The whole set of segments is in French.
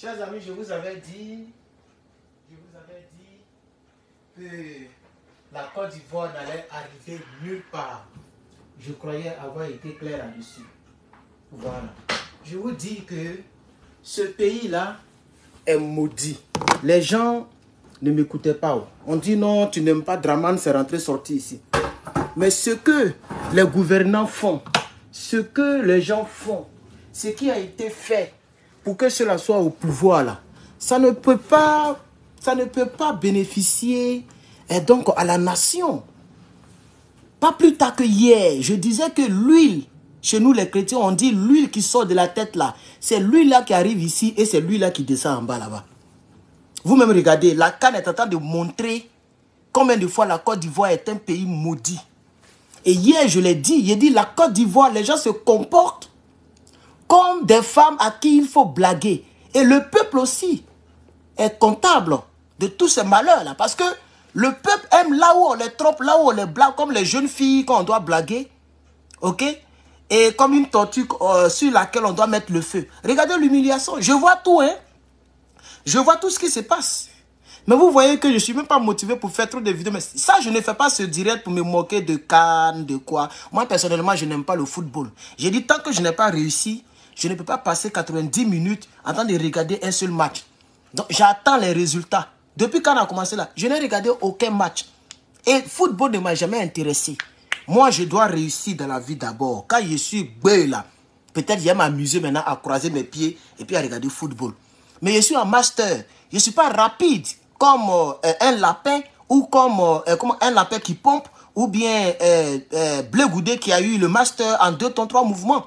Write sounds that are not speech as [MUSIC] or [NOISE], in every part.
Chers amis, je vous avais dit, je vous avais dit que la Côte d'Ivoire n'allait arriver nulle part. Je croyais avoir été clair là-dessus. Voilà. Je vous dis que ce pays-là est maudit. Les gens ne m'écoutaient pas. On dit non, tu n'aimes pas Draman, c'est rentré, sorti ici. Mais ce que les gouvernants font, ce que les gens font, ce qui a été fait pour que cela soit au pouvoir là, ça ne peut pas, ça ne peut pas bénéficier et eh, donc à la nation. Pas plus tard que hier, je disais que l'huile, chez nous les chrétiens, on dit l'huile qui sort de la tête là, c'est l'huile là qui arrive ici et c'est l'huile là qui descend en bas là-bas. Vous-même regardez, la canne est en train de montrer combien de fois la Côte d'Ivoire est un pays maudit. Et hier, je l'ai dit, j'ai dit la Côte d'Ivoire, les gens se comportent comme des femmes à qui il faut blaguer. Et le peuple aussi est comptable de tous ces malheurs-là. Parce que le peuple aime là où on les trompe, là où on les blague, comme les jeunes filles qu'on doit blaguer. OK Et comme une tortue euh, sur laquelle on doit mettre le feu. Regardez l'humiliation. Je vois tout, hein Je vois tout ce qui se passe. Mais vous voyez que je ne suis même pas motivé pour faire trop de vidéos. Mais ça, je ne fais pas ce direct pour me moquer de Cannes, de quoi. Moi, personnellement, je n'aime pas le football. J'ai dit, tant que je n'ai pas réussi je ne peux pas passer 90 minutes en train de regarder un seul match. Donc, j'attends les résultats. Depuis quand on a commencé là, je n'ai regardé aucun match. Et le football ne m'a jamais intéressé. Moi, je dois réussir dans la vie d'abord. Quand je suis beau là, peut-être je vais m'amuser maintenant à croiser mes pieds et puis à regarder le football. Mais je suis un master. Je ne suis pas rapide comme euh, un lapin ou comme, euh, euh, un lapin qui pompe ou bien euh, Bleu Goudé qui a eu le master en deux temps, trois mouvements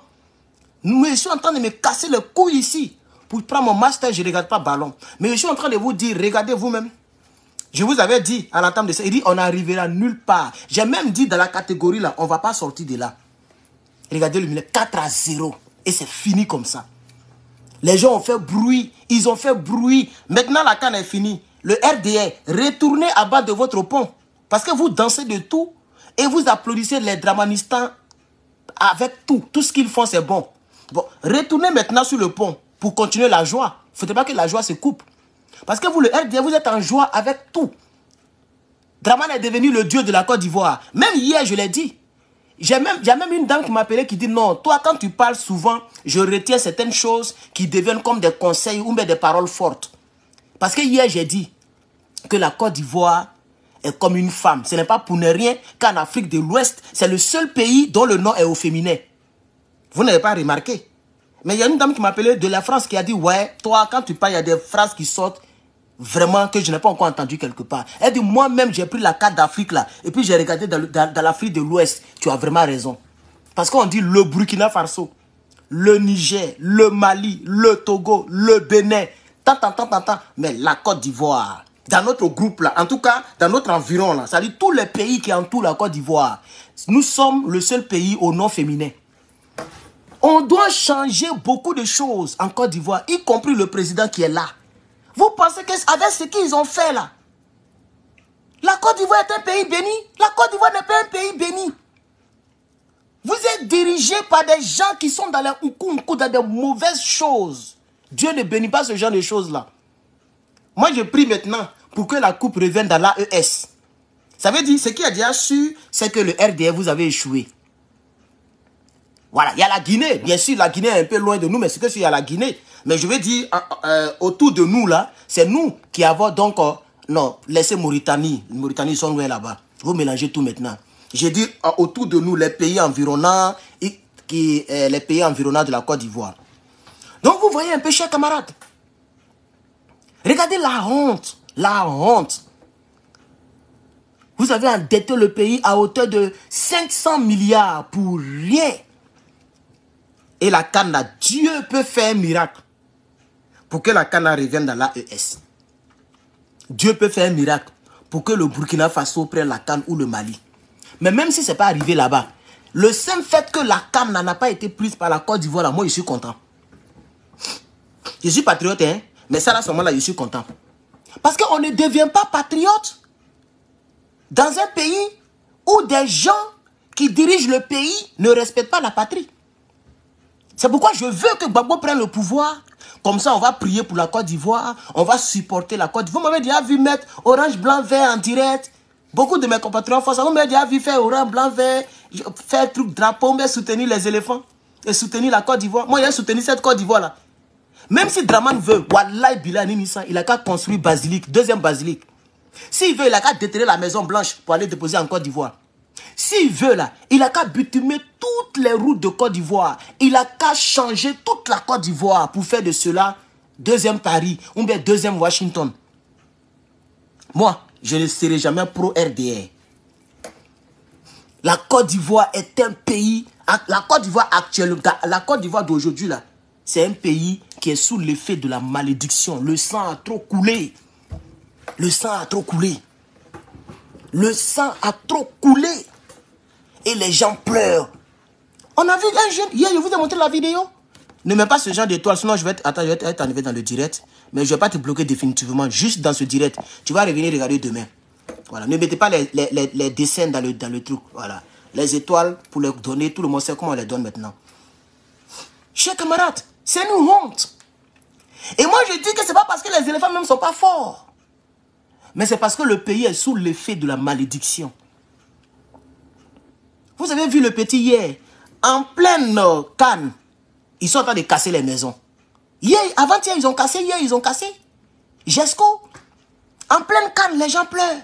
je suis en train de me casser le cou ici. Pour prendre mon master, je ne regarde pas ballon. Mais je suis en train de vous dire, regardez vous-même. Je vous avais dit à l'entame de ça, il dit, on n'arrivera nulle part. J'ai même dit dans la catégorie là, on ne va pas sortir de là. Regardez le milieu, 4 à 0. Et c'est fini comme ça. Les gens ont fait bruit. Ils ont fait bruit. Maintenant, la canne est finie. Le RDR, retournez à bas de votre pont. Parce que vous dansez de tout et vous applaudissez les dramanistans avec tout. Tout ce qu'ils font, c'est bon. Bon, retournez maintenant sur le pont pour continuer la joie. Il ne faut pas que la joie se coupe. Parce que vous, le RDA, vous êtes en joie avec tout. Draman est devenu le dieu de la Côte d'Ivoire. Même hier, je l'ai dit. J'ai même, même une dame qui m'appelait qui dit non, toi quand tu parles souvent, je retiens certaines choses qui deviennent comme des conseils ou même des paroles fortes. Parce que hier j'ai dit que la Côte d'Ivoire est comme une femme. Ce n'est pas pour ne rien qu'en Afrique de l'Ouest, c'est le seul pays dont le nom est au féminin. Vous n'avez pas remarqué. Mais il y a une dame qui m'appelait de la France qui a dit, ouais, toi, quand tu parles, il y a des phrases qui sortent vraiment que je n'ai pas encore entendu quelque part. Elle dit, moi-même, j'ai pris la carte d'Afrique là, et puis j'ai regardé dans, l'Afrique de l'Ouest. Tu as vraiment raison. Parce qu'on dit le Burkina Faso, le Niger, le Mali, le Togo, le Bénin, tant, tant, tant, tant, Mais la Côte d'Ivoire, dans notre groupe là, en tout cas, dans notre environ là, ça dit tous les pays qui entourent la Côte d'Ivoire, nous sommes le seul pays au nom féminin. On doit changer beaucoup de choses en Côte d'Ivoire, y compris le président qui est là. Vous pensez qu'avec ce qu'ils ont fait là, la Côte d'Ivoire est un pays béni La Côte d'Ivoire n'est pas un pays béni. Vous êtes dirigé par des gens qui sont dans les oukou dans des mauvaises choses. Dieu ne bénit pas ce genre de choses-là. Moi, je prie maintenant pour que la coupe revienne dans l'AES. Ça veut dire, ce qui a déjà su c'est que le RDF, vous avez échoué. Voilà, il y a la Guinée. Bien sûr, la Guinée est un peu loin de nous, mais c'est que s'il y a la Guinée. Mais je veux dire, euh, autour de nous, là, c'est nous qui avons donc... Euh, non, laissez Mauritanie. Mauritanie, ils sont loin là-bas. Vous mélangez tout maintenant. Je dit autour de nous, les pays environnants, qui, euh, les pays environnants de la Côte d'Ivoire. Donc, vous voyez un peu, chers camarades. Regardez la honte. La honte. Vous avez endetté le pays à hauteur de 500 milliards pour rien et la Cannes, Dieu peut faire un miracle pour que la Cannes revienne dans l'AES. Dieu peut faire un miracle pour que le Burkina Faso prenne la Cannes ou le Mali. Mais même si ce n'est pas arrivé là-bas, le simple fait que la Cannes n'a pas été prise par la Côte d'Ivoire, moi je suis content. Je suis patriote, hein. mais ça, à ce moment-là, je suis content. Parce qu'on ne devient pas patriote dans un pays où des gens qui dirigent le pays ne respectent pas la patrie. C'est pourquoi je veux que Gbagbo prenne le pouvoir. Comme ça, on va prier pour la Côte d'Ivoire. On va supporter la Côte d'Ivoire. Vous m'avez déjà vu mettre orange, blanc, vert en direct. Beaucoup de mes compatriotes font ça. Vous m'avez déjà vu faire orange, blanc, vert, faire truc drapeau, mais soutenir les éléphants et soutenir la Côte d'Ivoire. Moi, j'ai soutenu cette Côte d'Ivoire-là. Même si Draman veut, Wallahi il a qu'à construire basilique, deuxième basilique. S'il veut, il a qu'à déterrer la Maison Blanche pour aller déposer en Côte d'Ivoire. S'il veut là, il a qu'à butumer toutes les routes de Côte d'Ivoire. Il a qu'à changer toute la Côte d'Ivoire pour faire de cela deuxième Paris ou bien deuxième Washington. Moi, je ne serai jamais pro-RDR. La Côte d'Ivoire est un pays, ah, la Côte d'Ivoire actuelle, la Côte d'Ivoire d'aujourd'hui là, c'est un pays qui est sous l'effet de la malédiction. Le sang a trop coulé. Le sang a trop coulé. Le sang a trop coulé. Et les gens pleurent. On a vu un jeune. Hier, je vous ai montré la vidéo. Ne mets pas ce genre d'étoile, sinon je vais, être, attends, je vais dans le direct. Mais je ne vais pas te bloquer définitivement, juste dans ce direct. Tu vas revenir regarder demain. Voilà, ne mettez pas les, dessins dans le, dans le truc. Voilà. Les étoiles, pour leur donner, tout le monde sait comment on les donne maintenant. Chers camarades, c'est une honte. Et moi, je dis que ce n'est pas parce que les éléphants même ne sont pas forts. Mais c'est parce que le pays est sous l'effet de la malédiction. Vous avez vu le petit hier, en pleine euh, canne, ils sont en train de casser les maisons. Hier, avant-hier, ils ont cassé, hier, ils ont cassé. Jesco, en pleine canne, les gens pleurent.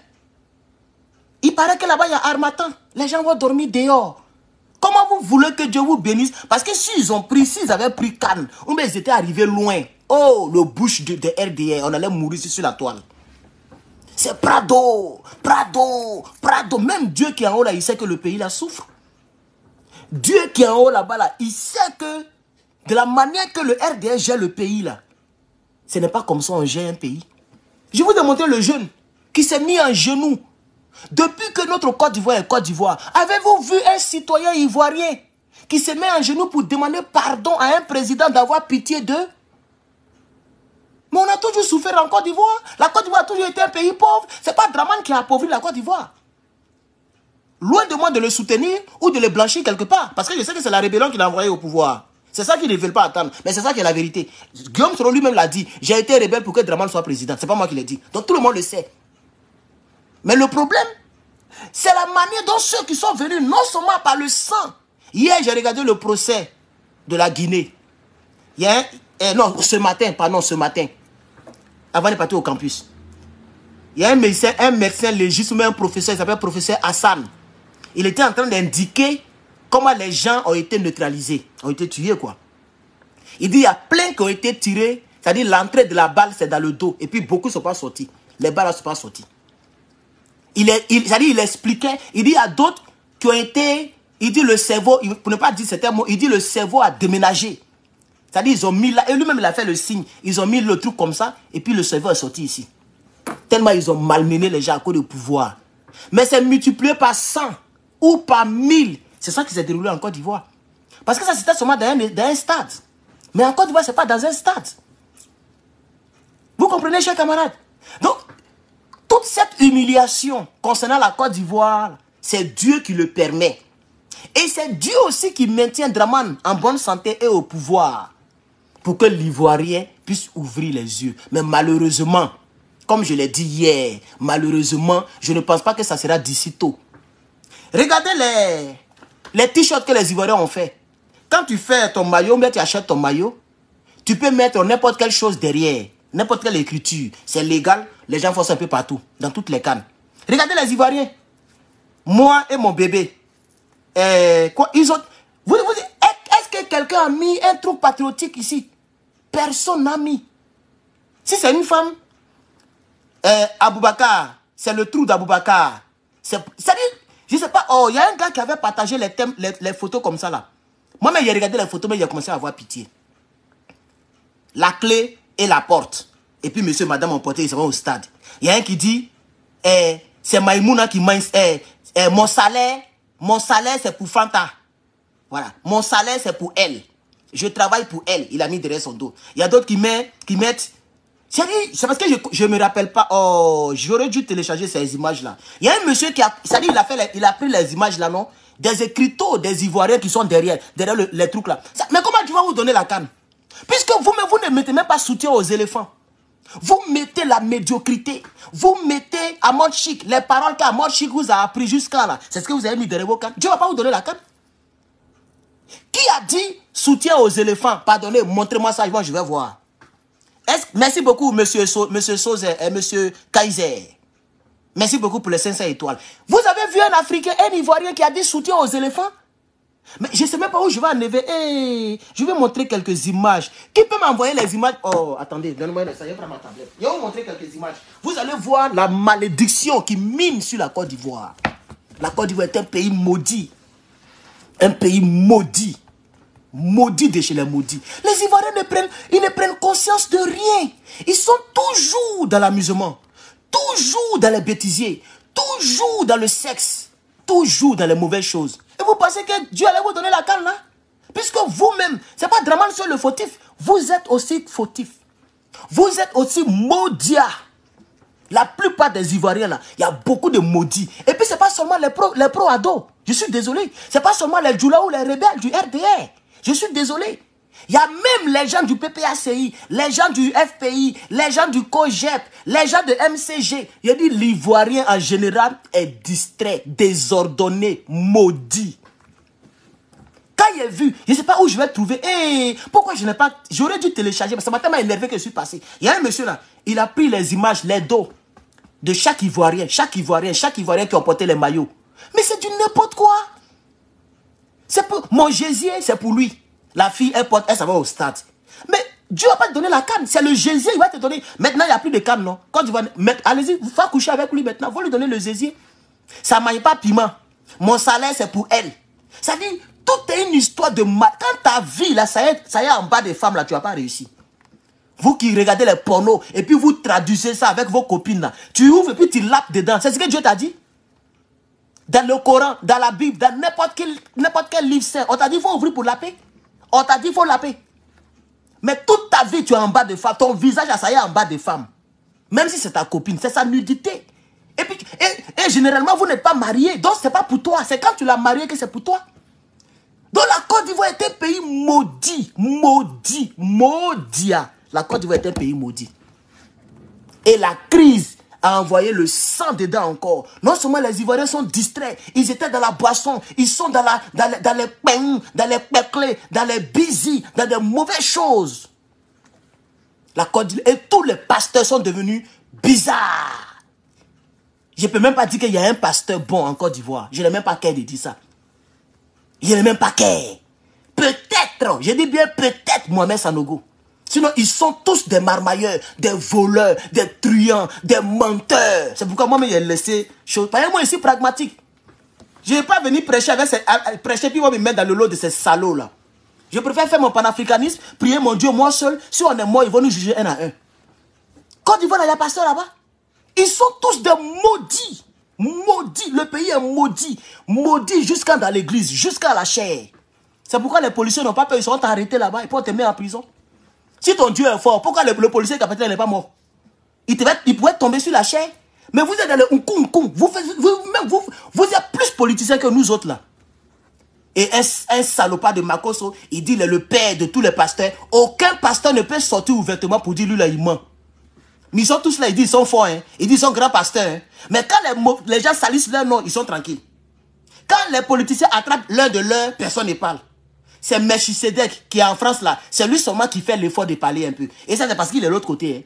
Il paraît que là-bas, il y a Armatan. Les gens vont dormir dehors. Comment vous voulez que Dieu vous bénisse Parce que s'ils ont pris, s'ils avaient pris canne, mais ils étaient arrivés loin. Oh, le bouche de, de RDR, on allait mourir sur la toile. C'est Prado, Prado, Prado. Même Dieu qui est en haut là, il sait que le pays là souffre. Dieu qui est en haut là-bas là, il sait que de la manière que le RDS gère le pays là, ce n'est pas comme ça on gère un pays. Je vous ai le jeune qui s'est mis en genoux. Depuis que notre Côte d'Ivoire est Côte d'Ivoire, avez-vous vu un citoyen ivoirien qui se met en genoux pour demander pardon à un président d'avoir pitié d'eux mais on a toujours souffert en Côte d'Ivoire. La Côte d'Ivoire a toujours été un pays pauvre. Ce n'est pas Draman qui a appauvri la Côte d'Ivoire. Loin de moi de le soutenir ou de le blanchir quelque part. Parce que je sais que c'est la rébellion qui l'a envoyé au pouvoir. C'est ça qu'ils ne veulent pas attendre. Mais c'est ça qui est la vérité. Guillaume Soro lui-même l'a dit. J'ai été rebelle pour que Draman soit président. Ce n'est pas moi qui l'ai dit. Donc tout le monde le sait. Mais le problème, c'est la manière dont ceux qui sont venus, non seulement par le sang. Hier, j'ai regardé le procès de la Guinée. Hier, eh, non, ce matin, pardon, ce matin avant de partir au campus. Il y a un médecin, un médecin légiste, mais un professeur, il s'appelle professeur Hassan. Il était en train d'indiquer comment les gens ont été neutralisés, ont été tués, quoi. Il dit, il y a plein qui ont été tirés, c'est-à-dire l'entrée de la balle, c'est dans le dos, et puis beaucoup ne sont pas sortis. Les balles ne sont pas sorties. Il, est, c'est-à-dire, il expliquait, il dit, il y a d'autres qui ont été, il dit le cerveau, pour ne pas dire certains mots, il dit le cerveau a déménagé. C'est-à-dire, ils ont mis là, et lui-même, il a fait le signe. Ils ont mis le truc comme ça, et puis le serveur est sorti ici. Tellement ils ont malmené les gens à cause du pouvoir. Mais c'est multiplié par 100 ou par 1000. C'est ça qui s'est déroulé en Côte d'Ivoire. Parce que ça, c'était seulement dans un, dans un, stade. Mais en Côte d'Ivoire, ce pas dans un stade. Vous comprenez, chers camarades Donc, toute cette humiliation concernant la Côte d'Ivoire, c'est Dieu qui le permet. Et c'est Dieu aussi qui maintient Draman en bonne santé et au pouvoir pour que l'Ivoirien puisse ouvrir les yeux. Mais malheureusement, comme je l'ai dit hier, malheureusement, je ne pense pas que ça sera d'ici tôt. Regardez les, les t-shirts que les Ivoiriens ont fait. Quand tu fais ton maillot, mais tu achètes ton maillot, tu peux mettre n'importe quelle chose derrière, n'importe quelle écriture. C'est légal, les gens font ça un peu partout, dans toutes les cannes. Regardez les Ivoiriens. Moi et mon bébé. Et eh, quoi, ils ont... vous, quelqu'un a mis un trou patriotique ici. Personne n'a mis. Si c'est une femme, euh, c'est le trou d'Aboubacar. cest je ne sais pas, oh, il y a un gars qui avait partagé les, photos comme ça là. Moi-même, j'ai regardé les photos, mais j'ai commencé à avoir pitié. La clé et la porte. Et puis, monsieur, madame ont porté, ils sont au stade. Il y a un qui dit, eh, c'est Maïmouna qui m'a... Eh, eh, mon salaire, mon salaire, c'est pour Fanta. Voilà. Mon salaire, c'est pour elle. Je travaille pour elle. Il a mis derrière son dos. Il y a d'autres qui, qui mettent... C'est parce que je ne me rappelle pas. Oh, j'aurais dû télécharger ces images-là. Il y a un monsieur qui a... il a, il a pris les images-là, non Des écriteaux, des Ivoiriens qui sont derrière, derrière les trucs-là. Mais comment tu vas vous donner la canne Puisque vous, mais vous ne mettez même pas soutien aux éléphants. Vous mettez la médiocrité. Vous mettez à mort chic. Les paroles qu'à mode chic vous a appris jusqu'à là. C'est ce que vous avez mis derrière vos cannes. Dieu ne va pas vous donner la canne. Qui a dit soutien aux éléphants Pardonnez, montrez-moi ça, je vais voir. Merci beaucoup, monsieur, monsieur Sauzer et euh, monsieur Kaiser. Merci beaucoup pour les 500 étoiles. Vous avez vu un Africain, un Ivoirien qui a dit soutien aux éléphants mais je ne sais même pas où je vais enlever. Eh, je vais montrer quelques images. Qui peut m'envoyer les images Oh, attendez, donnez-moi ça. Je ma Je vais vous montrer quelques images. Vous allez voir la malédiction qui mine sur la Côte d'Ivoire. La Côte d'Ivoire est un pays maudit. Un pays maudit. Maudit de chez les maudits. Les Ivoiriens ne prennent, ils ne prennent conscience de rien. Ils sont toujours dans l'amusement. Toujours dans les bêtisiers. Toujours dans le sexe. Toujours dans les mauvaises choses. Et vous pensez que Dieu allait vous donner la canne là Puisque vous-même, c'est pas Draman sur le fautif. Vous êtes aussi fautif. Vous êtes aussi maudia. La plupart des Ivoiriens là, il y a beaucoup de maudits. Et puis c'est pas seulement les pro, les pro ados. Je suis désolé. C'est pas seulement les Djoula ou les rebelles du RDR. Je suis désolé. Il y a même les gens du PPACI, les gens du FPI, les gens du COGEP, les gens de MCG. Il a dit l'Ivoirien en général est distrait, désordonné, maudit. Quand il est vu, je ne sais pas où je vais trouver. Eh, pourquoi je n'ai pas... J'aurais dû télécharger, parce que ce matin m'a énervé que je suis passé. Il y a un monsieur là, il a pris les images, les dos de chaque Ivoirien, chaque Ivoirien, chaque Ivoirien qui a porté les maillots. Mais c'est du n'importe quoi. C'est pour mon gésier, c'est pour lui. La fille, elle elle va au stade. Mais Dieu va pas te donner la canne. C'est le gésier, il va te donner. Maintenant, il n'y a plus de canne, non. Quand tu vas allez-y, vous faites coucher avec lui maintenant. Vous lui donner le gésier. Ça ne mange pas piment. Mon salaire, c'est pour elle. Ça dit, tout est une histoire de mal. Quand ta vie, là, ça y est, ça y en bas des femmes, là, tu n'as pas réussi. Vous qui regardez les pornos et puis vous traduisez ça avec vos copines, là. Tu ouvres et puis tu lapes dedans. C'est ce que Dieu t'a dit dans le Coran, dans la Bible, dans n'importe quel, quel livre saint. On t'a dit, il faut ouvrir pour la paix. On t'a dit, il faut la paix. Mais toute ta vie, tu es en bas de femme. Ton visage est en bas de femme. Même si c'est ta copine, c'est sa nudité. Et, puis, et, généralement, vous n'êtes pas marié. Donc, ce n'est pas pour toi. C'est quand tu l'as marié que c'est pour toi. Donc, la Côte d'Ivoire est un pays maudit. Maudit. Maudit. La Côte d'Ivoire est un pays maudit. Et la crise a envoyé le sang dedans encore. Non seulement les Ivoiriens sont distraits, ils étaient dans la boisson, ils sont dans, la, dans, les, pains, dans les peclés, dans les busy, dans des mauvaises choses. La Et tous les pasteurs sont devenus bizarres. Je ne peux même pas dire qu'il y a un pasteur bon en Côte d'Ivoire. Je n'ai même pas qu'à de dire ça. Je n'ai même pas qu'à. Peut-être, je dis bien peut-être Mohamed Sanogo. Sinon, ils sont tous des marmailleurs, des voleurs, des truands, des menteurs. C'est pourquoi moi-même, j'ai laissé chose. moi, je suis pragmatique. Je ne vais pas venir prêcher avec ces, ah, ah, prêcher puis vont me mettre dans le lot de ces salauds-là. Je préfère faire mon panafricanisme, prier mon Dieu moi seul. Si on est mort, ils vont nous juger un à un. Quand ils vont aller la pasteur là-bas. Ils sont tous des maudits. Maudits. Le pays est maudit. Maudit jusqu'à dans l'église, jusqu'à la chair. C'est pourquoi les policiers n'ont pas peur. Ils sont arrêtés là-bas ils peuvent te mettre en prison. Si ton Dieu est fort, pourquoi le, policier capitaine n'est pas mort il, pourrait tomber sur la chair. Mais vous êtes dans le Vous, vous, vous, êtes plus politicien que nous autres là. Et un, salopard de Makoso, il dit est le père de tous les pasteurs. Aucun pasteur ne peut sortir ouvertement pour dire lui là, il ment. Mais ils sont tous là, ils disent ils sont forts, hein. ils disent ils sont grands pasteurs. Hein. Mais quand les, gens salissent leur nom, ils sont tranquilles. Quand les politiciens attrapent l'un de leur, personne ne parle. C'est Meshisedek qui est en France là. C'est lui seulement qui fait l'effort de parler un peu. Et ça, c'est parce qu'il est de l'autre côté. Hein.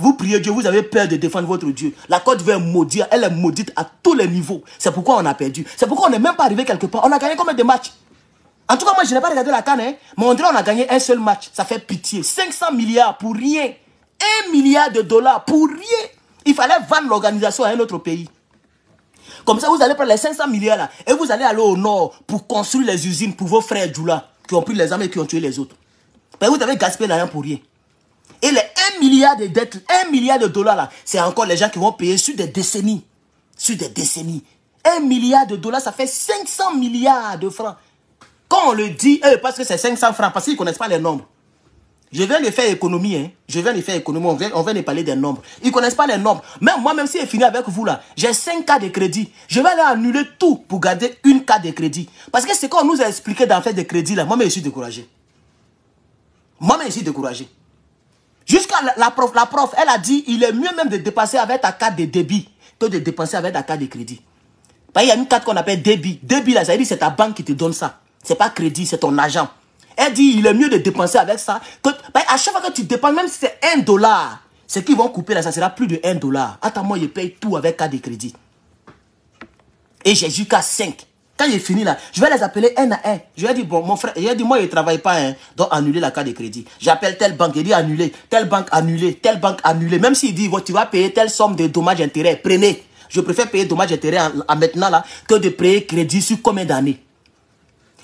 Vous priez Dieu, vous avez peur de défendre votre Dieu. La Côte veut maudire, elle est maudite à tous les niveaux. C'est pourquoi on a perdu. C'est pourquoi on n'est même pas arrivé quelque part. On a gagné combien de matchs En tout cas, moi, je n'ai pas regardé la canne, hein. mais on dirait qu'on a gagné un seul match. Ça fait pitié. 500 milliards pour rien. 1 milliard de dollars pour rien. Il fallait vendre l'organisation à un autre pays. Comme ça, vous allez prendre les 500 milliards là et vous allez aller au nord pour construire les usines pour vos frères Djoula qui ont pris les armes et qui ont tué les autres. Ben, vous avez gaspillé l'argent pour rien. Et les 1 milliard de dettes, 1 milliard de dollars là, c'est encore les gens qui vont payer sur des décennies. Sur des décennies. 1 milliard de dollars, ça fait 500 milliards de francs. Quand on le dit, eux, eh, parce que c'est 500 francs, parce qu'ils ne connaissent pas les nombres. Je viens de faire économie, hein. Je viens de faire économie. On vient, on de parler des nombres. Ils ne connaissent pas les nombres. Même moi, même si j'ai fini avec vous là, j'ai 5 cas de crédit. Je vais aller annuler tout pour garder une carte de crédit. Parce que ce qu'on nous a expliqué dans faire des crédits là, moi-même, je suis découragé. Moi-même, je suis découragé. Jusqu'à la, prof, la prof, elle a dit, il est mieux même de dépenser avec ta carte de débit que de dépenser avec ta carte de crédit. Parce y a une carte qu'on appelle débit. Débit là, ça veut dire c'est ta banque qui te donne ça. C'est pas crédit, c'est ton agent. Elle dit, il est mieux de dépenser avec ça. Bah, à chaque fois que tu dépenses, même si c'est un dollar, ce qu'ils vont couper là, ça sera plus de 1 dollar. Attends, moi, je paye tout avec carte de crédit. Et j'ai jusqu'à 5. Quand j'ai fini là, je vais les appeler un à un. Je vais dire, bon, mon frère, je a dit, moi, je ne travaille pas, hein, donc annuler la carte de crédit. J'appelle telle banque, il dit annuler, telle banque annuler, telle banque annuler. Même s'il dit, tu vas payer telle somme de dommages intérêts, prenez. Je préfère payer dommages intérêts maintenant là que de payer crédit sur combien d'années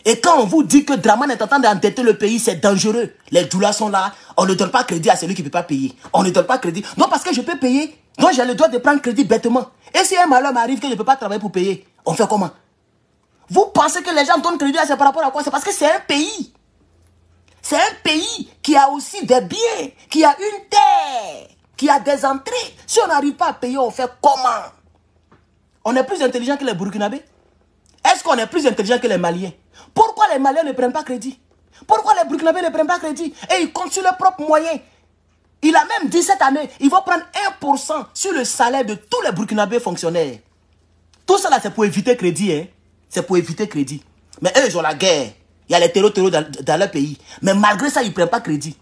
et quand on vous dit que Draman est en train d'endetter le pays, c'est dangereux. Les douleurs sont là. On ne donne pas crédit à celui qui ne peut pas payer. On ne donne pas crédit. Non, parce que je peux payer. Donc j'ai le droit de prendre crédit bêtement. Et si un malheur m'arrive que je ne peux pas travailler pour payer, on fait comment Vous pensez que les gens donnent crédit à ça par rapport à quoi C'est parce que c'est un pays. C'est un pays qui a aussi des biens, qui a une terre, qui a des entrées. Si on n'arrive pas à payer, on fait comment On est plus intelligent que les Burkinabés Est-ce qu'on est plus intelligent que les Maliens pourquoi les Maliens ne prennent pas crédit Pourquoi les Burkinabés ne prennent pas crédit Et ils comptent sur leurs propres moyens. Il a même dit cette année, ils vont prendre 1% sur le salaire de tous les Burkinabés fonctionnaires. Tout cela, c'est pour éviter crédit. Hein. C'est pour éviter crédit. Mais eux, ils ont la guerre. Il y a les terreaux, dans, dans leur pays. Mais malgré ça, ils ne prennent pas crédit.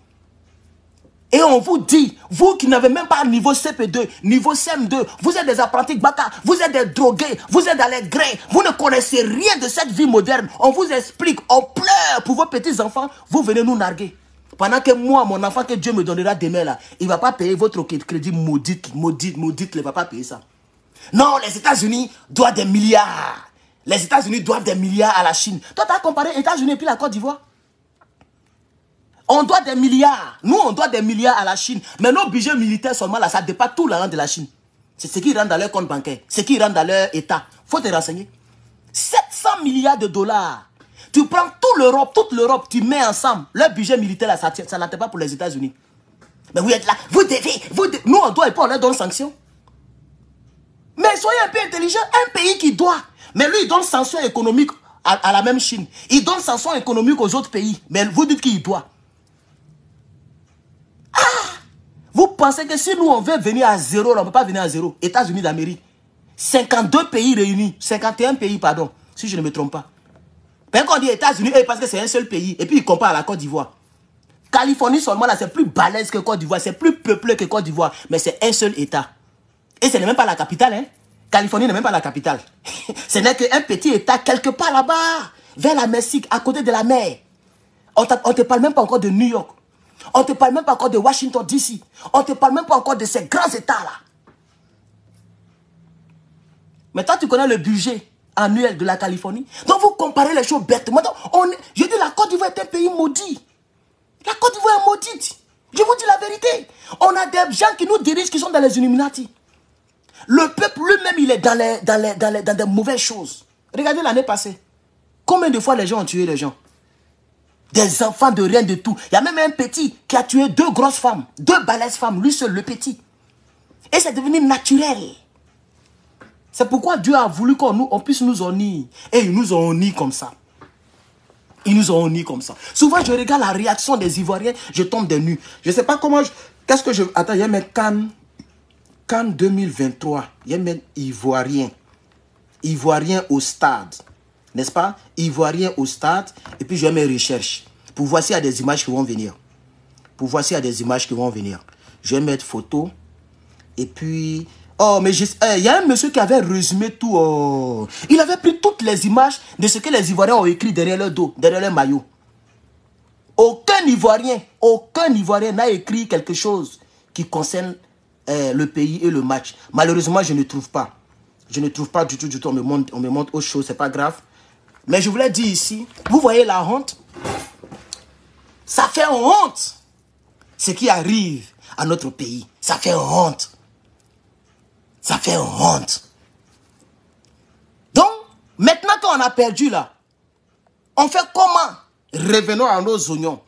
Et on vous dit, vous qui n'avez même pas niveau CP2, niveau CM2, vous êtes des apprentis baka, vous êtes des drogués, vous êtes dans les grains, vous ne connaissez rien de cette vie moderne. On vous explique, on pleure pour vos petits-enfants, vous venez nous narguer. Pendant que moi, mon enfant que Dieu me donnera demain, là, il ne va pas payer votre crédit maudite, maudite, maudite, il ne va pas payer ça. Non, les États-Unis doivent des milliards. Les États-Unis doivent des milliards à la Chine. Toi, tu as comparé États-Unis et puis la Côte d'Ivoire on doit des milliards. Nous, on doit des milliards à la Chine. Mais nos budgets militaires seulement, là, ça dépasse tout l'argent de la Chine. C'est ce qui rendent dans leur compte bancaire. Ce qui rendent dans leur État. Faut te renseigner. 700 milliards de dollars. Tu prends toute l'Europe, toute l'Europe, tu mets ensemble. Leur budget militaire, là, ça ça n'atteint pas pour les États-Unis. Mais vous êtes là, vous devez, Nous, on doit et pas, on leur donne sanction. Mais soyez un peu intelligents. Un pays qui doit. Mais lui, il donne sanction économique à, à la même Chine. Il donne sanction économique aux autres pays. Mais vous dites qu'il doit. Vous pensez que si nous, on veut venir à zéro, on ne peut pas venir à zéro. États-Unis d'Amérique. 52 pays réunis. 51 pays, pardon, si je ne me trompe pas. quand on dit États-Unis, parce que c'est un seul pays. Et puis, il compare à la Côte d'Ivoire. Californie seulement, là, c'est plus balèze que Côte d'Ivoire. C'est plus peuplé que Côte d'Ivoire. Mais c'est un seul État. Et ce n'est même pas la capitale, hein. Californie n'est même pas la capitale. [LAUGHS] ce n'est qu'un petit État quelque part là-bas, vers la Mexique, à côté de la mer. On ne te parle même pas encore de New York. On ne te parle même pas encore de Washington DC. On ne te parle même pas encore de ces grands États-là. Mais toi, tu connais le budget annuel de la Californie. Donc, vous comparez les choses bêtement. On, je dis, la Côte d'Ivoire est un pays maudit. La Côte d'Ivoire est maudite. Je vous dis la vérité. On a des gens qui nous dirigent, qui sont dans les Illuminati. Le peuple lui-même, il est dans, dans des mauvaises choses. Regardez l'année passée. Combien de fois les gens ont tué les gens des enfants de rien de tout. Il y a même un petit qui a tué deux grosses femmes, deux balèzes femmes, lui seul, le petit. Et c'est devenu naturel. C'est pourquoi Dieu a voulu qu'on on puisse nous unir. Et ils nous ont unis comme ça. Ils nous ont unis comme ça. Souvent, je regarde la réaction des Ivoiriens, je tombe des nues. Je ne sais pas comment... Qu'est-ce que je... Attends, il y a même Cannes. Cannes 2023. Il y a même Ivoiriens. Ivoiriens au stade n'est-ce pas, ivoirien au stade, et puis je vais mes recherches. Pour voici à des images qui vont venir. Pour voici à des images qui vont venir. Je vais mettre photo. Et puis, oh, mais eh, il y a un monsieur qui avait résumé tout. Oh. il avait pris toutes les images de ce que les Ivoiriens ont écrit derrière leur dos, derrière leur maillot. Aucun Ivoirien, aucun Ivoirien n'a écrit quelque chose qui concerne eh, le pays et le match. Malheureusement, je ne trouve pas. Je ne trouve pas du tout, du tout. On me montre, on me montre autre chose, c'est pas grave. Mais je voulais dire ici, vous voyez la honte Ça fait honte ce qui arrive à notre pays. Ça fait honte. Ça fait honte. Donc, maintenant qu'on a perdu là, on fait comment Revenons à nos oignons.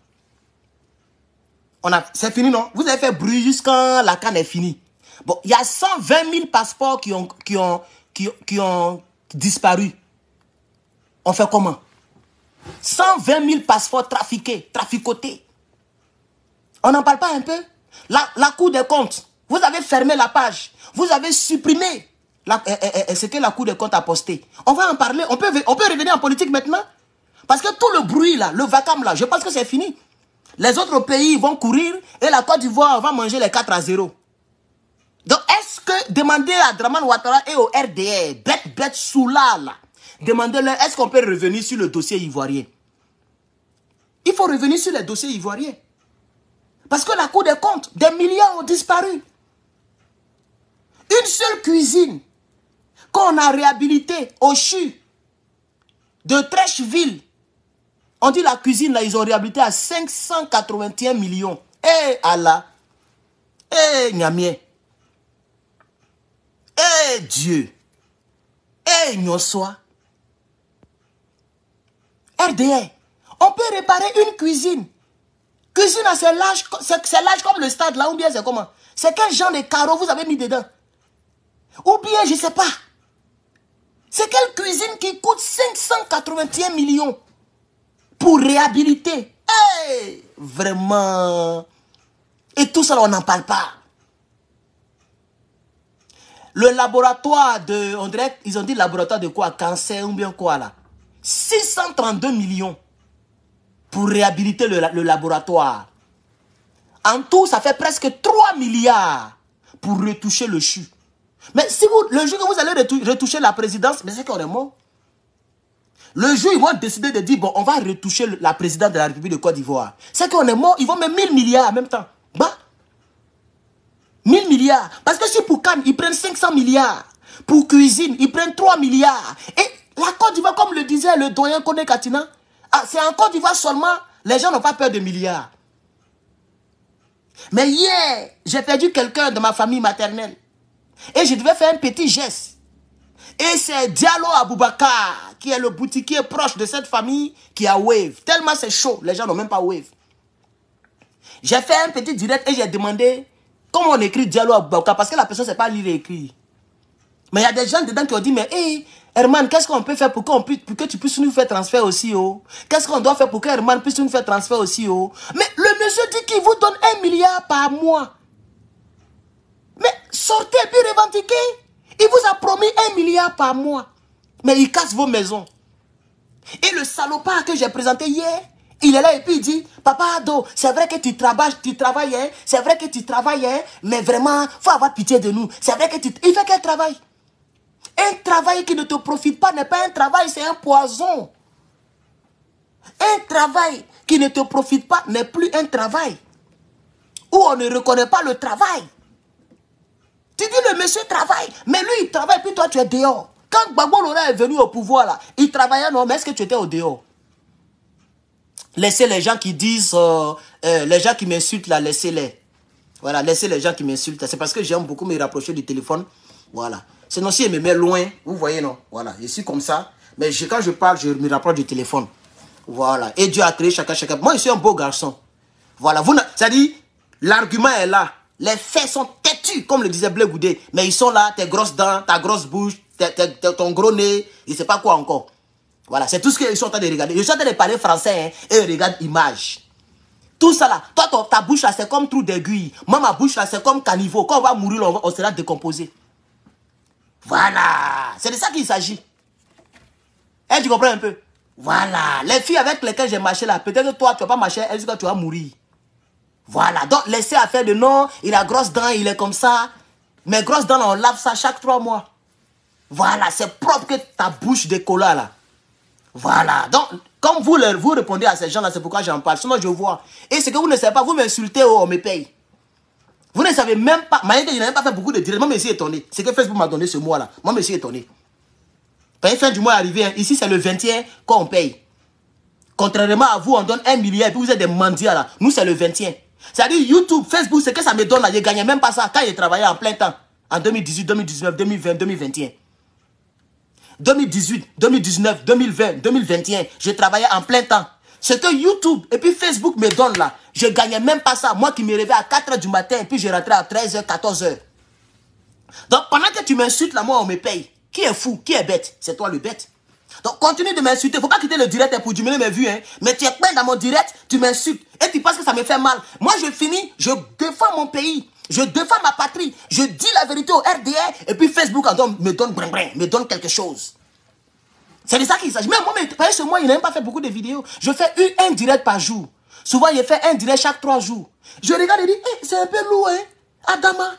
On a, c'est fini, non Vous avez fait bruit jusqu'à la canne est finie. Bon, il y a 120 000 passeports qui ont, qui ont, qui ont disparu. On fait comment 120 000 passeports trafiqués, traficotés. On n'en parle pas un peu la, Cour des comptes, vous avez fermé la page. Vous avez supprimé eh, eh, eh, ce que la Cour des comptes a posté. On va en parler. On peut, revenir en politique maintenant Parce que tout le bruit là, le vacarme là, je pense que c'est fini. Les autres pays vont courir et la Côte d'Ivoire va manger les 4 à 0. Donc, est-ce que demander à Draman Ouattara et au RDR, bête, bête, là, là, Demandez-leur, est-ce qu'on peut revenir sur le dossier ivoirien Il faut revenir sur le dossier ivoirien. Parce que la Cour des comptes, des millions ont disparu. Une seule cuisine qu'on a réhabilitée au CHU de Trècheville. On dit la cuisine, là, ils ont réhabilité à 581 millions. Eh Allah Eh hey, Eh Dieu Eh soit on peut réparer une cuisine. Cuisine, ce large, c'est large comme le stade là, ou bien c'est comment C'est quel genre de carreau vous avez mis dedans Ou bien, je ne sais pas. C'est quelle cuisine qui coûte 581 millions pour réhabiliter Vraiment. Et tout ça, on n'en parle pas. Le laboratoire de, on dirait, ils ont dit laboratoire de quoi Cancer ou bien quoi là 632 millions pour réhabiliter le, laboratoire. En tout, ça fait presque 3 milliards pour retoucher le CHU. Mais si vous, le jour que vous allez retoucher la présidence, mais c'est qu'on est mort. Le jour, ils vont décider de dire, bon, on va retoucher la présidente de la République de Côte d'Ivoire. C'est qu'on est mort, ils vont mettre 1000 milliards en même temps. Bah 1000 milliards. Parce que si pour Cannes, ils prennent 500 milliards. Pour cuisine, ils prennent 3 milliards. Et la Côte d'Ivoire, comme le disait le doyen Kone Katina, ah, c'est en Côte d'Ivoire seulement, les gens n'ont pas peur de milliards. Mais hier, j'ai perdu quelqu'un de ma famille maternelle. Et je devais faire un petit geste. Et c'est Diallo Aboubakar, qui est le boutiquier proche de cette famille, qui a wave. Tellement c'est chaud, les gens n'ont même pas wave. J'ai fait un petit direct et j'ai demandé comment on écrit Diallo Aboubakar, parce que la personne ne sait pas lire et écrire. Mais il y a des gens dedans qui ont dit, mais hey, Herman, qu'est-ce qu'on peut faire pour, que tu puisses nous faire transfert aussi, oh Qu'est-ce qu'on doit faire pour que Herman puisse nous faire transfert aussi, oh Mais le monsieur dit qu'il vous donne un milliard par mois. Mais sortez et puis revendiquez. Il vous a promis un milliard par mois. Mais il casse vos maisons. Et le salopard que j'ai présenté hier, il est là et puis il dit, Papa Ado, c'est vrai que tu travailles, tu travailles, hein? c'est vrai que tu travailles, hein? mais vraiment, faut avoir pitié de nous. C'est vrai que tu... Il fait quel travail un travail qui ne te profite pas n'est pas un travail, c'est un poison. Un travail qui ne te profite pas n'est plus un travail. où on ne reconnaît pas le travail. Tu dis le monsieur travaille, mais lui il travaille, puis toi tu es dehors. Quand Gbagbo Lola est venu au pouvoir là, il travaillait, non, mais est-ce que tu étais au dehors Laissez les gens qui disent, euh, euh, les gens qui m'insultent là, laissez-les. Voilà, laissez les gens qui m'insultent. C'est parce que j'aime beaucoup me rapprocher du téléphone. Voilà. Sinon, si elle me met loin, vous voyez, non Voilà, je suis comme ça. Mais je, quand je parle, je me rapproche du téléphone. Voilà. Et Dieu a créé chacun, chacun. Moi, je suis un beau garçon. Voilà. Vous, c'est-à-dire, l'argument est là. Les faits sont têtus, comme le disait Blé Goudé. Mais ils sont là, tes grosses dents, ta grosse bouche, ton gros nez, je ne sais pas quoi encore. Voilà, c'est tout ce qu'ils sont en train de regarder. Ils sont en train de parler français hein, et ils regardent image. Tout ça là, toi, ta bouche là, c'est comme trou d'aiguille. Moi, ma bouche là, c'est comme caniveau. Quand on va mourir, on sera décomposé. Voilà. C'est de ça qu'il s'agit. Et eh, tu comprends un peu Voilà. Les filles avec lesquelles j'ai marché là, peut-être toi, tu vas pas marcher, elles disent que tu vas mourir. Voilà. Donc, laissez affaire de non, il a grosses dents, il est comme ça. mais grosses dents, on lave ça chaque trois mois. Voilà, c'est propre que ta bouche de cola là. Voilà. Donc, comme vous, vous répondez à ces gens-là, c'est pourquoi j'en parle. Sinon, je vois. Et ce que vous ne savez pas, vous m'insultez, oh, on me paye. Vous ne savez même pas. moi il je même pas fait beaucoup de directs, moi, je suis étonné. C'est que Facebook m'a donné ce mois-là. Moi, je suis étonné. il fin du mois arrivé. Hein. Ici, c'est le 21 qu'on paye. Contrairement à vous, on donne un milliard et puis vous êtes des mendiants là. Nous, c'est le 21. C'est-à-dire YouTube, Facebook, c'est que ça me donne là. Je ne gagnais même pas ça quand j'ai travaillé en plein temps. En 2018, 2019, 2020, 2021. 2018, 2019, 2020, 2021, je travaillais en plein temps. Ce que YouTube et puis Facebook me donnent là, je ne gagnais même pas ça. Moi qui me réveille à 4h du matin et puis je rentrais à 13h, 14h. Donc pendant que tu m'insultes là, moi on me paye. Qui est fou Qui est bête C'est toi le bête. Donc continue de m'insulter. Faut pas quitter le direct hein, pour diminuer mes vues. Hein. Mais tu es plein dans mon direct, tu m'insultes. Et tu penses que ça me fait mal. Moi je finis, je défends mon pays. Je défends ma patrie. Je dis la vérité au RDR. Et puis Facebook me donne, me donne, me donne quelque chose. C'est de ça qu'il s'agit. Mais moi, mais, il n'a même pas fait beaucoup de vidéos. Je fais un direct par jour. Souvent, il fait un direct chaque trois jours. Je regarde et dis, eh, c'est un peu lourd, hein, Adama.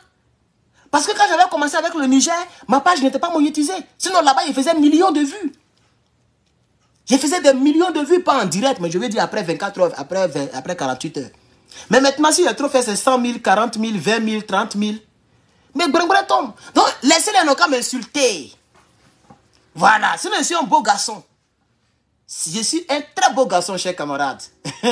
Parce que quand j'avais commencé avec le Niger, ma page n'était pas monétisée. Sinon, là-bas, il faisait millions de vues. Je faisais des millions de vues, pas en direct, mais je veux dire après 24 heures, après, après 48 heures. Mais maintenant, si j'ai trop fait, c'est 100 000, 40 000, 20 000, 30 000. Mais brun, tombe. Donc, laissez-les encore m'insulter. Voilà, c'est suis un beau garçon. Je suis un très beau garçon, chers camarades. [LAUGHS]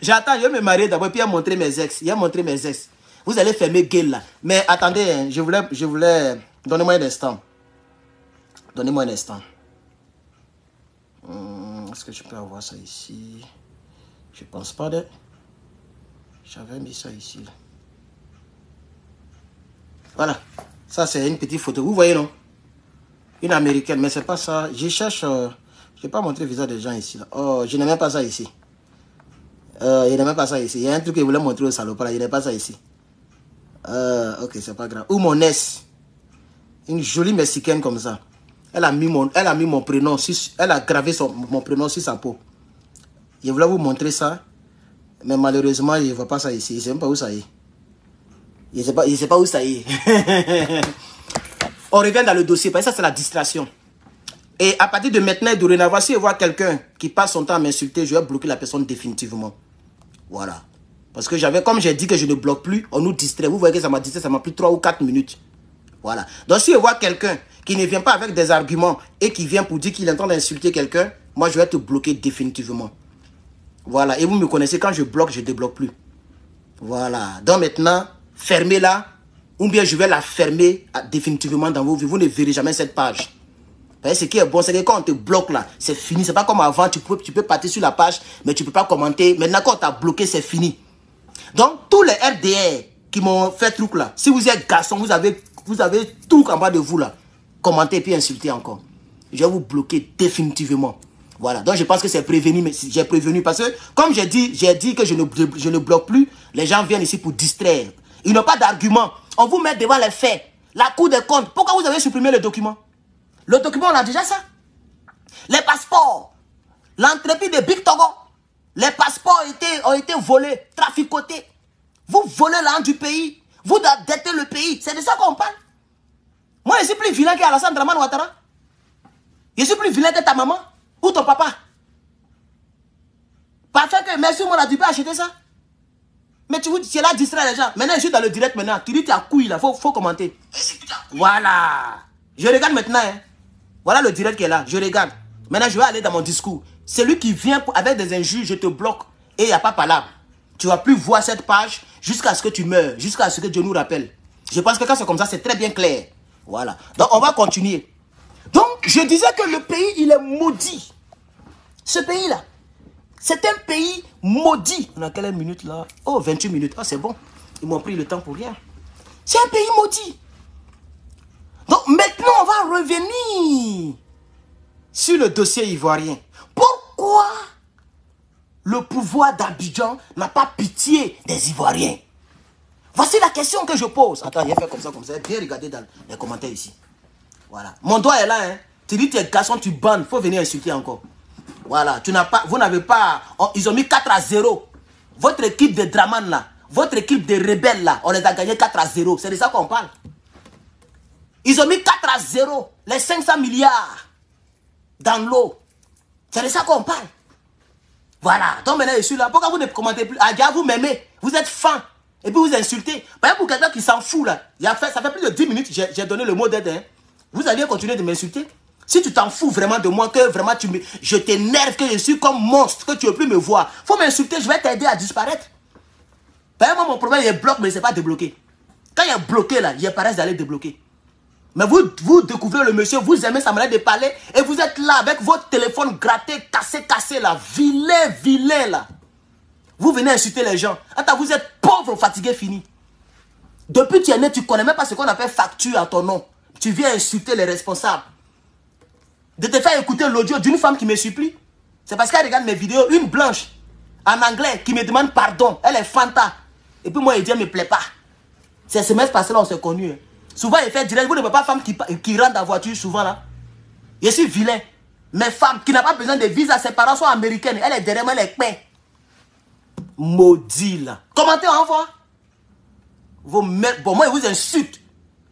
J'attends, je vais me marier d'abord, puis a montrer mes ex. Il a montré mes ex. Vous allez fermer gueule, là. Mais attendez, hein, je voulais. Je voulais... Donnez-moi un instant. Donnez-moi un instant. Hmm, est-ce que je peux avoir ça ici Je pense pas de. J'avais mis ça ici. Voilà. Ça, c'est une petite photo. Vous voyez, non une américaine, mais c'est pas ça. Je cherche... Euh, je vais pas montrer le visa des gens ici. Oh, je n'ai même pas ça ici. Euh, il même pas ça ici. Il y a un truc qu'il voulait montrer au salopard. Il n'aime pas ça ici. Euh, ok, c'est pas grave. Ou mon S. Une jolie mexicaine comme ça. Elle a mis mon, elle a mis mon prénom. elle a gravé son, mon prénom sur sa peau. Je voulais vous montrer ça. Mais malheureusement, il ne vois pas ça ici. Il ne sais même pas où ça est. Il ne sais, pas, pas où ça est. [LAUGHS] On revient dans le dossier, parce que ça, c'est la distraction. Et à partir de maintenant et dorénavant, si je vois quelqu'un qui passe son temps à m'insulter, je vais bloquer la personne définitivement. Voilà. Parce que j'avais, comme j'ai dit que je ne bloque plus, on nous distrait. Vous voyez que ça m'a distrait, ça m'a pris 3 ou 4 minutes. Voilà. Donc si je vois quelqu'un qui ne vient pas avec des arguments et qui vient pour dire qu'il est en train d'insulter quelqu'un, moi je vais te bloquer définitivement. Voilà. Et vous me connaissez, quand je bloque, je ne débloque plus. Voilà. Donc maintenant, fermez-la ou bien je vais la fermer ah, définitivement dans vos vies. Vous ne verrez jamais cette page. Ce qui est bon, c'est que quand on te bloque là, c'est fini. C'est pas comme avant, tu peux, tu peux partir sur la page, mais tu peux pas commenter. Maintenant, quand on t'a bloqué, c'est fini. Donc, tous les RDR qui m'ont fait truc là, si vous êtes garçon, vous avez, vous avez tout en bas de vous là. Commenter et puis insulter encore. Je vais vous bloquer définitivement. Voilà, donc je pense que c'est prévenu, mais j'ai prévenu parce que, comme j'ai dit, j'ai dit que je ne, je ne bloque plus, les gens viennent ici pour distraire. Ils n'ont pas d'argument. On vous met devant les faits. La Cour des comptes. Pourquoi vous avez supprimé le document Le document, on a déjà ça. Les passeports. L'entreprise de Big Togo. Les passeports ont été, volés, traficotés. Vous volez l'âme du pays. Vous dettez le pays. C'est de ça qu'on parle. Moi, je suis plus vilain qu'Alassane Draman Ouattara. Je suis plus vilain que ta maman ou ton papa. Parce que monsieur on a dû acheter ça. Mais tu, vois, c'est là, distrait les gens. Maintenant, je suis dans le direct maintenant. Tu dis tu as couille là, faut, faut commenter. Voilà. Je regarde maintenant. Hein. Voilà le direct qui est là. Je regarde. Maintenant, je vais aller dans mon discours. Celui qui vient avec des injures, je te bloque. Et il n'y a pas palabre. Tu vas plus voir cette page jusqu'à ce que tu meurs, jusqu'à ce que Dieu nous rappelle. Je pense que quand c'est comme ça, c'est très bien clair. Voilà. Donc, on va continuer. Donc, je disais que le pays, il est maudit. Ce pays-là. C'est un pays maudit. On a quelle minute là Oh, 28 minutes. Ah, c'est bon. Ils m'ont pris le temps pour rien. C'est un pays maudit. Donc maintenant, on va revenir sur le dossier ivoirien. Pourquoi le pouvoir d'Abidjan n'a pas pitié des Ivoiriens Voici la question que je pose. Attends, il a fait comme ça, comme ça. Bien regarder dans les commentaires ici. Voilà. Mon doigt est là. Hein. Tu dis tes garçons, tu bannes. faut venir insulter encore. Voilà, tu n'as pas, vous n'avez pas, ils ont mis 4 à 0. Votre équipe de Draman là, votre équipe de rebelles là, on les a gagnés 4 à 0. C'est de ça qu'on parle. Ils ont mis 4 à 0, les 500 milliards dans l'eau. C'est de ça qu'on parle. Voilà, donc maintenant je suis là. Pourquoi vous ne commentez plus Ah, Adia, vous m'aimez, vous êtes fin. Et puis vous insultez. Par exemple, pour quelqu'un qui s'en fout là, il a fait, ça fait plus de 10 minutes, j'ai donné le mot d'aide. Hein. Vous alliez continuer de m'insulter si tu t'en fous vraiment de moi, que vraiment tu me, je t'énerve, que je suis comme monstre, que tu ne veux plus me voir, faut m'insulter, je vais t'aider à disparaître. Par moi, mon problème, il est bloqué, mais il ne pas débloqué. Quand il est bloqué, là, il paraît d'aller débloquer. Mais vous, vous découvrez le monsieur, vous aimez sa manière de parler, et vous êtes là avec votre téléphone gratté, cassé, cassé, là, vilain, vilain, là. Vous venez insulter les gens. Attends, vous êtes pauvre, fatigué, fini. Depuis que tu es né, tu ne connais même pas ce qu'on appelle facture à ton nom. Tu viens insulter les responsables de te faire écouter l'audio d'une femme qui me supplie. C'est parce qu'elle regarde mes vidéos, une blanche, en anglais, qui me demande pardon. Elle est fanta. Et puis moi, elle dit, elle ne me plaît pas. Ces semaines que là on s'est connus. Hein. Souvent, elle fait direct. Vous ne voyez pas femme qui, rentre dans la voiture souvent là. Je suis vilain. Mais femme qui n'a pas besoin de visa, ses parents sont américaines. Elle est derrière moi, elle est paix. Maudit là. Commentez, en voie. Vos bon, moi, je vous insulte.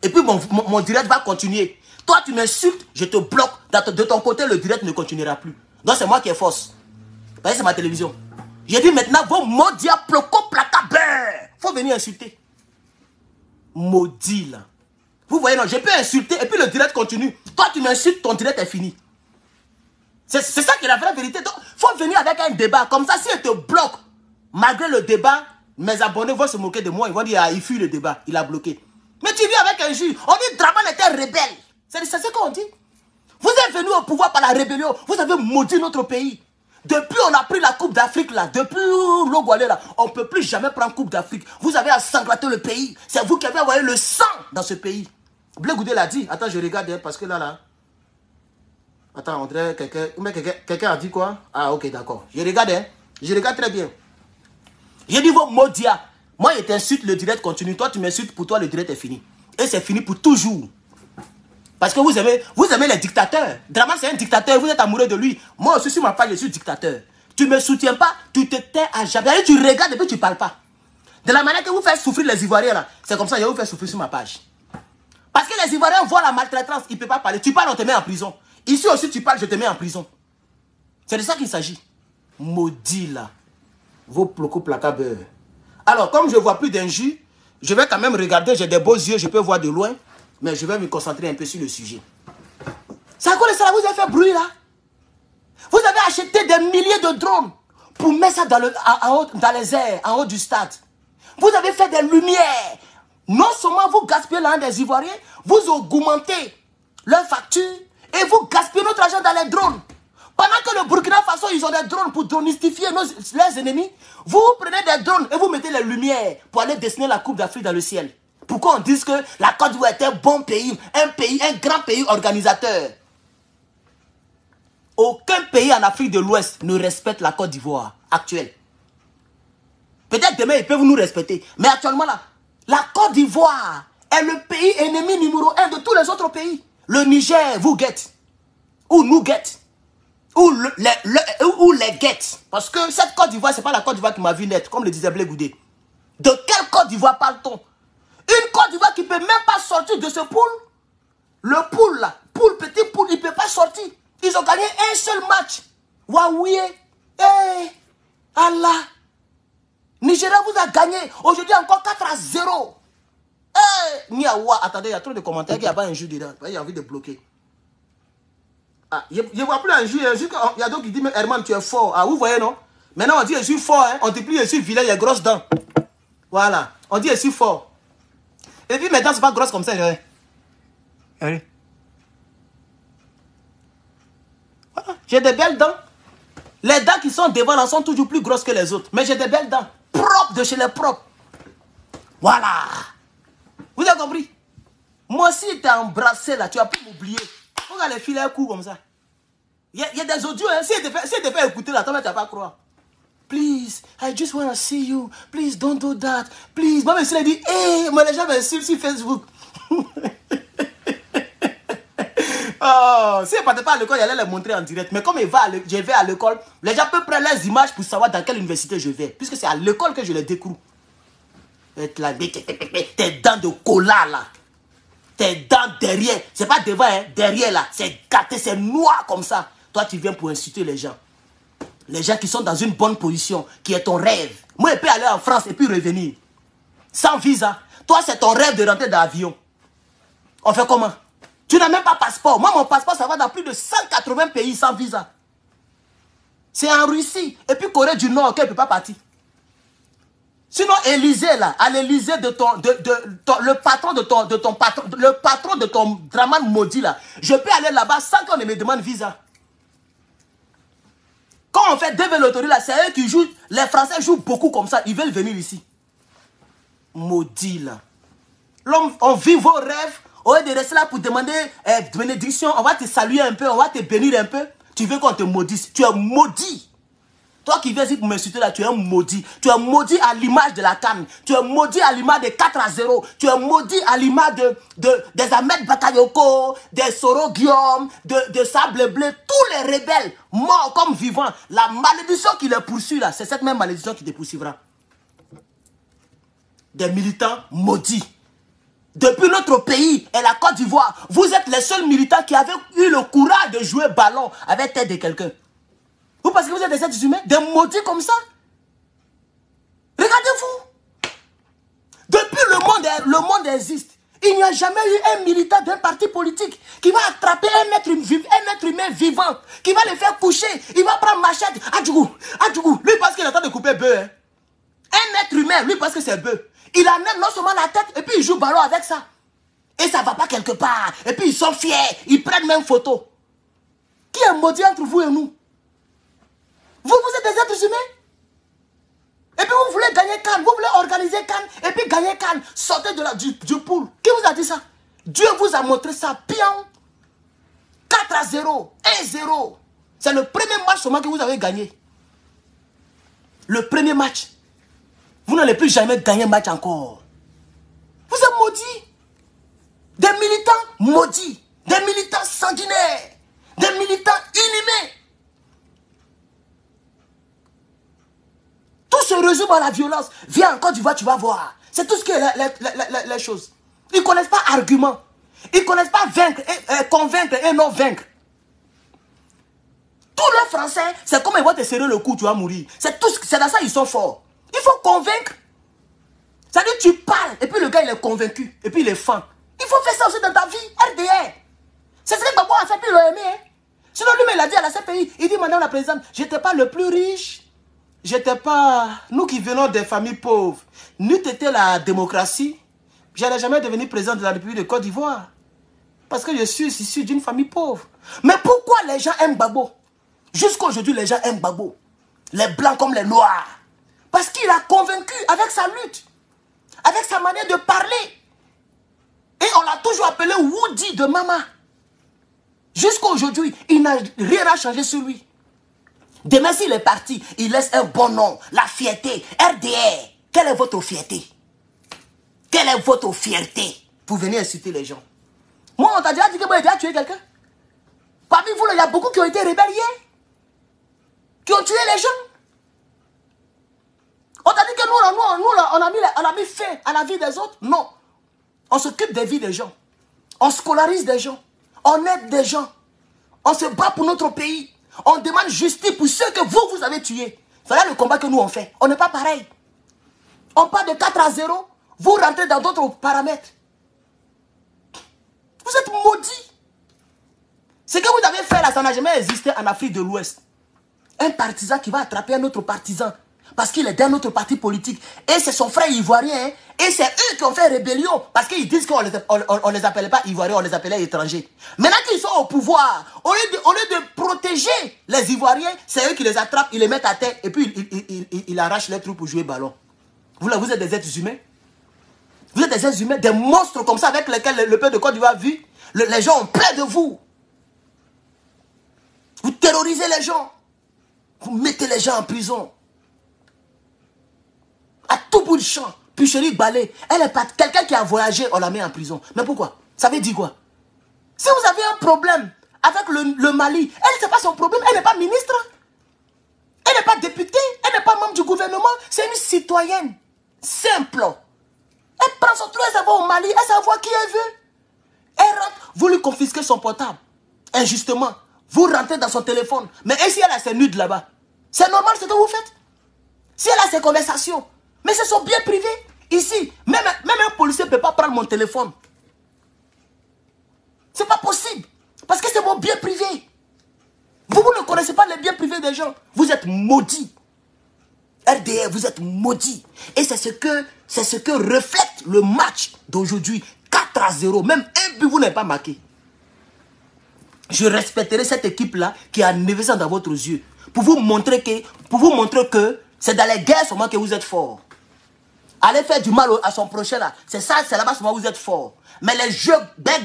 Et puis, mon direct va continuer. Toi, tu m'insultes, je te bloque. De ton côté, le direct ne continuera plus. Donc, c'est moi qui ai force. C'est ma télévision. J'ai dit maintenant, vos maudits ploco faut venir insulter. Maudit, là. Vous voyez, non, je peux insulter et puis le direct continue. Toi, tu m'insultes, ton direct est fini. C'est ça qui est la vraie vérité. Donc, faut venir avec un débat. Comme ça, si elle te bloque, malgré le débat, mes abonnés vont se moquer de moi. Ils vont dire, ah, il fuit le débat, il a bloqué. Mais tu viens avec un juge. On dit, Draman était rebelle. C'est ce qu'on dit. Vous êtes venus au pouvoir par la rébellion. Vous avez maudit notre pays. Depuis on a pris la Coupe d'Afrique là, depuis l'Ogualé là, on ne peut plus jamais prendre Coupe d'Afrique. Vous avez à sanglater le pays. C'est vous qui avez envoyé le sang dans ce pays. Goudé l'a dit. Attends, je regarde hein, parce que là, là. Attends, André, quelqu'un. quelqu'un a dit quoi Ah, ok, d'accord. Je regarde, hein. Je regarde très bien. J'ai dit, vos maudits. Moi, je t'insulte, le direct continue. Toi, tu m'insultes, pour toi, le direct est fini. Et c'est fini pour toujours. Parce que vous aimez, vous aimez les dictateurs. Draman, c'est un dictateur, vous êtes amoureux de lui. Moi aussi, sur ma page, je suis dictateur. Tu ne me soutiens pas, tu te tais à jamais. tu regardes et puis tu ne parles pas. De la manière que vous faites souffrir les Ivoiriens, là, c'est comme ça que je vous faire souffrir sur ma page. Parce que les Ivoiriens voient la maltraitance, ils ne peuvent pas parler. Tu parles, on te met en prison. Ici aussi, tu parles, je te mets en prison. C'est de ça qu'il s'agit. Maudit là. Vos plocos placabeurs. Alors, comme je ne vois plus d'un jus, je vais quand même regarder, j'ai des beaux yeux, je peux voir de loin. Mais je vais me concentrer un peu sur le sujet. Ça à ça vous avez fait bruit là. Vous avez acheté des milliers de drones pour mettre ça dans, le, haut, dans les airs, en haut du stade. Vous avez fait des lumières. Non seulement vous gaspillez l'argent des Ivoiriens, vous augmentez leurs factures et vous gaspillez notre argent dans les drones. Pendant que le Burkina Faso, ils ont des drones pour dronistifier nos, leurs ennemis, vous prenez des drones et vous mettez les lumières pour aller dessiner la Coupe d'Afrique dans le ciel. Pourquoi on dit que la Côte d'Ivoire est un bon pays, un pays, un grand pays organisateur Aucun pays en Afrique de l'Ouest ne respecte la Côte d'Ivoire actuelle. Peut-être demain, ils peuvent nous respecter. Mais actuellement, là, la Côte d'Ivoire est le pays ennemi numéro un de tous les autres pays. Le Niger vous guette. Ou nous guette. Ou, les guette. Parce que cette Côte d'Ivoire, ce n'est pas la Côte d'Ivoire qui m'a vu naître, comme le disait Blé Goudé. De quelle Côte d'Ivoire parle-t-on une Côte d'Ivoire qui ne peut même pas sortir de ce pool. Le poule là, poule petit pool, il ne peut pas sortir. Ils ont gagné un seul match. Waouh, eh, eh Allah. Nigeria vous a gagné. Aujourd'hui encore 4 à 0. Eh, Niawa, attendez, il y a trop de commentaires Il n'y a pas un jeu dedans. Il y a envie de bloquer. Ah, je ne vois plus un jeu. Oh, il y a donc qui dit, mais Herman, tu es fort. Ah, vous voyez, non Maintenant, on dit, je suis fort. Hein? On dit plus, je suis vilain, il y a grosses dents. Voilà. On dit, je suis fort. Et puis maintenant, c'est pas grosses comme ça. J'ai des belles dents. Les dents qui sont devant là sont toujours plus grosses que les autres. Mais j'ai des belles dents. Propres de chez les propres. Voilà. Vous avez compris Moi aussi, tu embrassé là. Tu as pu m'oublier. Regarde les filets courts comme ça. Il y, a des audios. Hein. Si tu te fais écouter là, toi, tu vas pas croire. Please, I just want to see you. Please, don't do that. Please. Moi, monsieur s'il dit, hé, hey, moi, les gens m'insultent ben, sur Facebook. [LAUGHS] oh, si elle partait pas à l'école, elle allait les montrer en direct. Mais comme je vais à l'école, les gens peuvent prendre les images pour savoir dans quelle université je vais. Puisque c'est à l'école que je les découvre. T'es dents de cola là. Tes dents derrière. C'est pas devant, hein. Derrière là. C'est gâté, c'est noir comme ça. Toi, tu viens pour insulter les gens. Les gens qui sont dans une bonne position, qui est ton rêve. Moi, je peux aller en France et puis revenir. Sans visa. Toi, c'est ton rêve de rentrer dans l'avion. On fait comment Tu n'as même pas passeport. Moi, mon passeport, ça va dans plus de 180 pays sans visa. C'est en Russie. Et puis Corée du Nord, qu'elle ne peut pas partir. Sinon, Élysée, là, à l'Élysée de ton, le patron de ton, de ton patron, le patron de ton draman maudit, là, je peux aller là-bas sans qu'on ne me demande visa. Quand on fait DV là, c'est eux qui jouent. Les Français jouent beaucoup comme ça. Ils veulent venir ici. Maudit, là. L'homme, on vit vos rêves. On lieu de rester là pour demander euh, bénédiction, on va te saluer un peu, on va te bénir un peu. Tu veux qu'on te maudisse. Tu es maudit. Toi qui viens ici pour là, tu es un maudit. Tu es maudit à l'image de la canne. Tu es maudit à l'image de 4 à 0. Tu es maudit à l'image de, des Ahmed Bakayoko, des Soro Guillaume, de, Sable Bleu. Tous les rebelles, morts comme vivants. La malédiction qui les poursuit là, c'est cette même malédiction qui les poursuivra. Des militants maudits. Depuis notre pays et la Côte d'Ivoire, vous êtes les seuls militants qui avaient eu le courage de jouer ballon avec tête de quelqu'un. Vous parce que vous êtes des êtres humains, des maudits comme ça. Regardez-vous. Depuis le monde, le monde existe. Il n'y a jamais eu un militant d'un parti politique qui va attraper un être, humain vivant, qui va le faire coucher, il va prendre machette. du lui parce qu'il est en train de couper bœuf. Hein. Un être humain, lui parce que c'est bœuf. Il amène non seulement la tête, et puis il joue ballon avec ça. Et ça ne va pas quelque part. Et puis ils sont fiers, ils prennent même photo. Qui est maudit entre vous et nous vous, vous êtes des êtres humains et puis vous voulez gagner Cannes, vous voulez organiser Cannes, et puis gagner Cannes. Sortez de la, du, du pool. Qui vous a dit ça Dieu vous a montré ça. Pion. 4 à 0. 1-0. C'est le premier match seulement que vous avez gagné. Le premier match. Vous n'allez plus jamais gagner match encore. Vous êtes maudits. Des militants maudits. Des militants sanguinaires. Des militants inhumains. Tout se résume à la violence. Viens encore, tu vois, tu vas voir. C'est tout ce que les, les, choses. Ils ne connaissent pas argument. Ils ne connaissent pas vaincre et, euh, convaincre et non vaincre. Tous les Français, c'est comme ils vont te serrer le cou, tu vas mourir. C'est tout, c'est dans ça ils sont forts. Il faut convaincre. C'est-à-dire tu parles et puis le gars il est convaincu et puis il est fan. Il faut faire ça aussi dans ta vie, RDR. C'est ce que a fait, puis il hein. Sinon lui il a dit à la CPI, il dit madame la présidente, j'étais pas le plus riche, n'étais pas... Nous qui venons des familles pauvres, n'eût été la démocratie, j'allais jamais devenu président de la République de Côte d'Ivoire. Parce que je suis issu d'une famille pauvre. Mais pourquoi les gens aiment Babo Jusqu'à aujourd'hui, les gens aiment Babo. Les blancs comme les noirs. Parce qu'il a convaincu avec sa lutte, avec sa manière de parler. Et on l'a toujours appelé Woody de Mama. Jusqu'aujourd'hui, il n'a rien à changer sur lui. Demain, s'il est parti, il laisse un bon nom, la fierté. RDR, quelle est votre fierté Quelle est votre fierté Pour venir insulter les gens. Moi, on t'a déjà dit que moi, j'ai déjà tué quelqu'un. Parmi vous, il y a beaucoup qui ont été rébelliés, qui ont tué les gens. On t'a dit que nous, nous, on, a mis, on a mis fin à la vie des autres. Non. On s'occupe des vies des gens. On scolarise des gens. On aide des gens. On se bat pour notre pays. On demande justice pour ceux que vous, vous avez tués. Voilà le combat que nous on fait. On n'est pas pareil. On part de 4 à 0. Vous rentrez dans d'autres paramètres. Vous êtes maudits. Ce que vous avez fait là, ça n'a jamais existé en Afrique de l'Ouest. Un partisan qui va attraper un autre partisan parce qu'il est d'un autre parti politique. Et c'est son frère ivoirien. Hein. Et c'est eux qui ont fait rébellion parce qu'ils disent qu'on ne les, on, les appelait pas ivoiriens, on les appelait étrangers. Maintenant qu'ils sont au pouvoir, au lieu de, protéger les ivoiriens, c'est eux qui les attrapent, ils les mettent à terre et puis ils, arrachent les trous pour jouer ballon. Vous, là, vous êtes des êtres humains Vous êtes des êtres humains, des monstres comme ça avec lesquels le, peuple de Côte d'Ivoire vit. les gens ont peur de vous. Vous terrorisez les gens. Vous mettez les gens en prison tout bout de champ. puis les balai. elle est pas quelqu'un qui a voyagé, on la met en prison. Mais pourquoi Ça veut dire quoi Si vous avez un problème avec le, Mali, elle, c'est pas son problème, elle n'est pas ministre. Elle n'est pas députée, elle n'est pas membre du gouvernement, c'est une citoyenne. Simple. Elle prend son truc, elle va au Mali, elle voit qui elle veut. Elle rentre, vous lui confisquez son portable. Injustement, vous rentrez dans son téléphone. Mais et si elle a ses nudes là-bas C'est normal ce que vous faites Si elle a ses conversations, mais c'est son bien privés, Ici, même, un policier ne peut pas prendre mon téléphone. C'est pas possible. Parce que c'est mon bien privé. Vous, ne connaissez pas les biens privés des gens. Vous êtes maudits. RDR, vous êtes maudits. Et c'est ce que ce que reflète le match d'aujourd'hui. 4 à 0. Même un but, vous n'avez pas marqué. Je respecterai cette équipe-là qui a 900 dans vos yeux. Pour vous montrer que, que c'est dans les guerres seulement que vous êtes forts. Allez faire du mal à son prochain là. C'est ça, c'est là-bas où vous êtes fort. Mais les jeux bec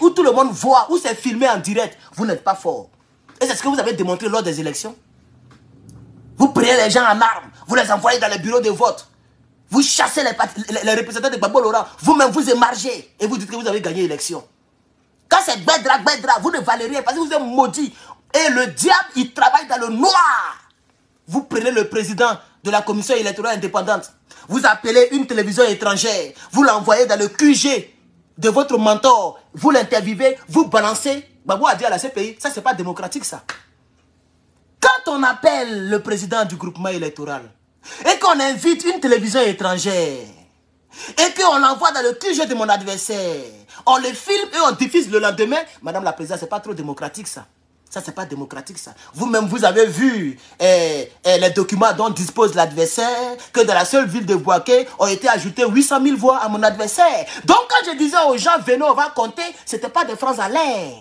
où tout le monde voit, où c'est filmé en direct, vous n'êtes pas fort. Et c'est ce que vous avez démontré lors des élections. Vous prenez les gens en armes, vous les envoyez dans les bureaux de vote. Vous chassez les, représentants de Babo Laurent, vous-même vous émargez et vous dites que vous avez gagné l'élection. Quand c'est Bedra, Bedra, vous ne valez rien parce que vous êtes maudit. Et le diable, il travaille dans le noir. Vous prenez le président de la commission électorale indépendante. Vous appelez une télévision étrangère, vous l'envoyez dans le QG de votre mentor, vous l'intervivez, vous balancez. Babou a dit à la CPI, ça c'est pas démocratique ça. Quand on appelle le président du groupement électoral et qu'on invite une télévision étrangère et qu'on l'envoie dans le QG de mon adversaire, on le filme et on diffuse le lendemain, Madame la Présidente, c'est pas trop démocratique ça. Ça, c'est pas démocratique, ça. Vous-même, vous avez vu eh, eh, les documents dont dispose l'adversaire, que dans la seule ville de Boaké ont été ajoutés 800 000 voix à mon adversaire. Donc, quand je disais aux gens, venez, on va compter, c'était pas des phrases à l'air.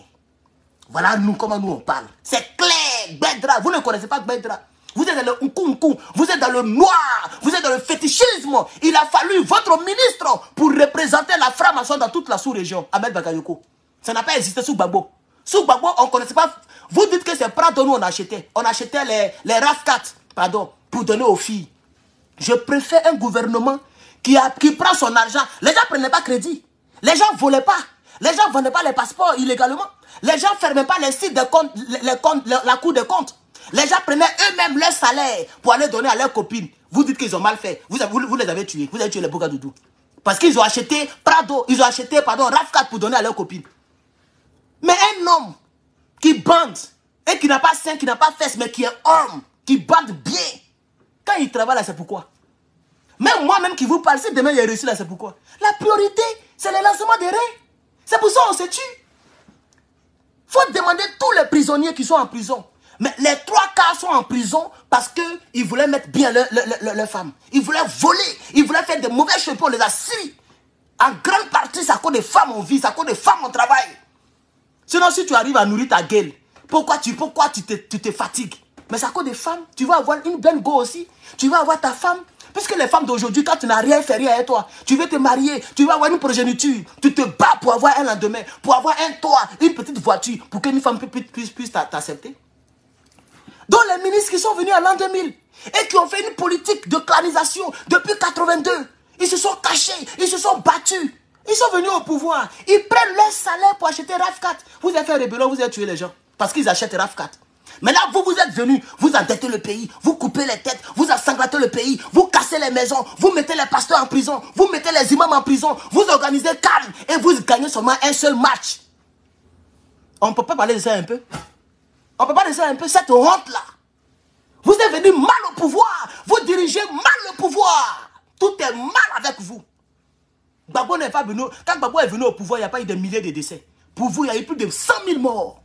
Voilà nous, comment nous on parle. C'est clair, Bedra. Vous ne connaissez pas Bedra. Vous êtes dans le nkunku, vous êtes dans le noir, vous êtes dans le fétichisme. Il a fallu votre ministre pour représenter la franc-maçon dans toute la sous-région, Ahmed Bagayoko. Ça n'a pas existé sous Babo. Sous Babo, on ne connaissait pas vous dites que c'est Prado, nous on achetait. On achetait les, les 4 pardon, pour donner aux filles. Je préfère un gouvernement qui, qui prend son argent. Les gens ne prenaient pas crédit. Les gens ne volaient pas. Les gens ne vendaient pas les passeports illégalement. Les gens ne fermaient pas les sites de compte, les la cour de compte. Les gens prenaient eux-mêmes leur salaire pour aller donner à leurs copines. Vous dites qu'ils ont mal fait. Vous, vous, vous, les avez tués. Vous avez tué les Bougadoudou. Parce qu'ils ont acheté Prado, ils ont acheté, pardon, RAF4 pour donner à leurs copines. Mais un homme qui bande, et qui n'a pas sein, qui n'a pas fesse, mais qui est homme, qui bande bien. Quand il travaille là, c'est pourquoi. Même moi-même qui vous parle, si demain il est réussi là, c'est pourquoi. La priorité, c'est le lancement des reins. C'est pour ça qu'on se tue. faut demander tous les prisonniers qui sont en prison. Mais les trois quarts sont en prison parce qu'ils voulaient mettre bien leurs femmes. Ils voulaient voler. Ils voulaient faire des mauvais cheveux pour les suivis. En grande partie, ça à cause des femmes en vie, ça à cause des femmes on travail. Sinon, si tu arrives à nourrir ta gueule, pourquoi tu, pourquoi tu te, fatigues Mais c'est à cause des femmes. Tu vas avoir une belle go aussi. Tu vas avoir ta femme. Puisque les femmes d'aujourd'hui, quand tu n'as rien fait, rien à toi, tu veux te marier, tu vas avoir une progéniture, tu te bats pour avoir un lendemain, pour avoir un toit, une petite voiture, pour qu'une femme puisse, puisse, t'accepter. Donc les ministres qui sont venus à l'an 2000 et qui ont fait une politique de clanisation depuis 82, ils se sont cachés, ils se sont battus. Ils sont venus au pouvoir. Ils prennent leur salaire pour acheter RAF4. Vous avez fait rébellion, vous avez tué les gens. Parce qu'ils achètent RAF4. là vous, vous êtes venus, vous endettez le pays, vous coupez les têtes, vous ensanglantez le pays, vous cassez les maisons, vous mettez les pasteurs en prison, vous mettez les imams en prison, vous organisez calme et vous gagnez seulement un seul match. On ne peut pas parler de ça un peu On ne peut pas parler de ça un peu, cette honte-là. Vous êtes venus mal au pouvoir, vous dirigez mal le pouvoir. Tout est mal avec vous n'est pas Quand Gbagbo est venu au pouvoir, il n'y a pas eu des milliers de décès. Pour vous, il y a eu plus de 100 000 morts.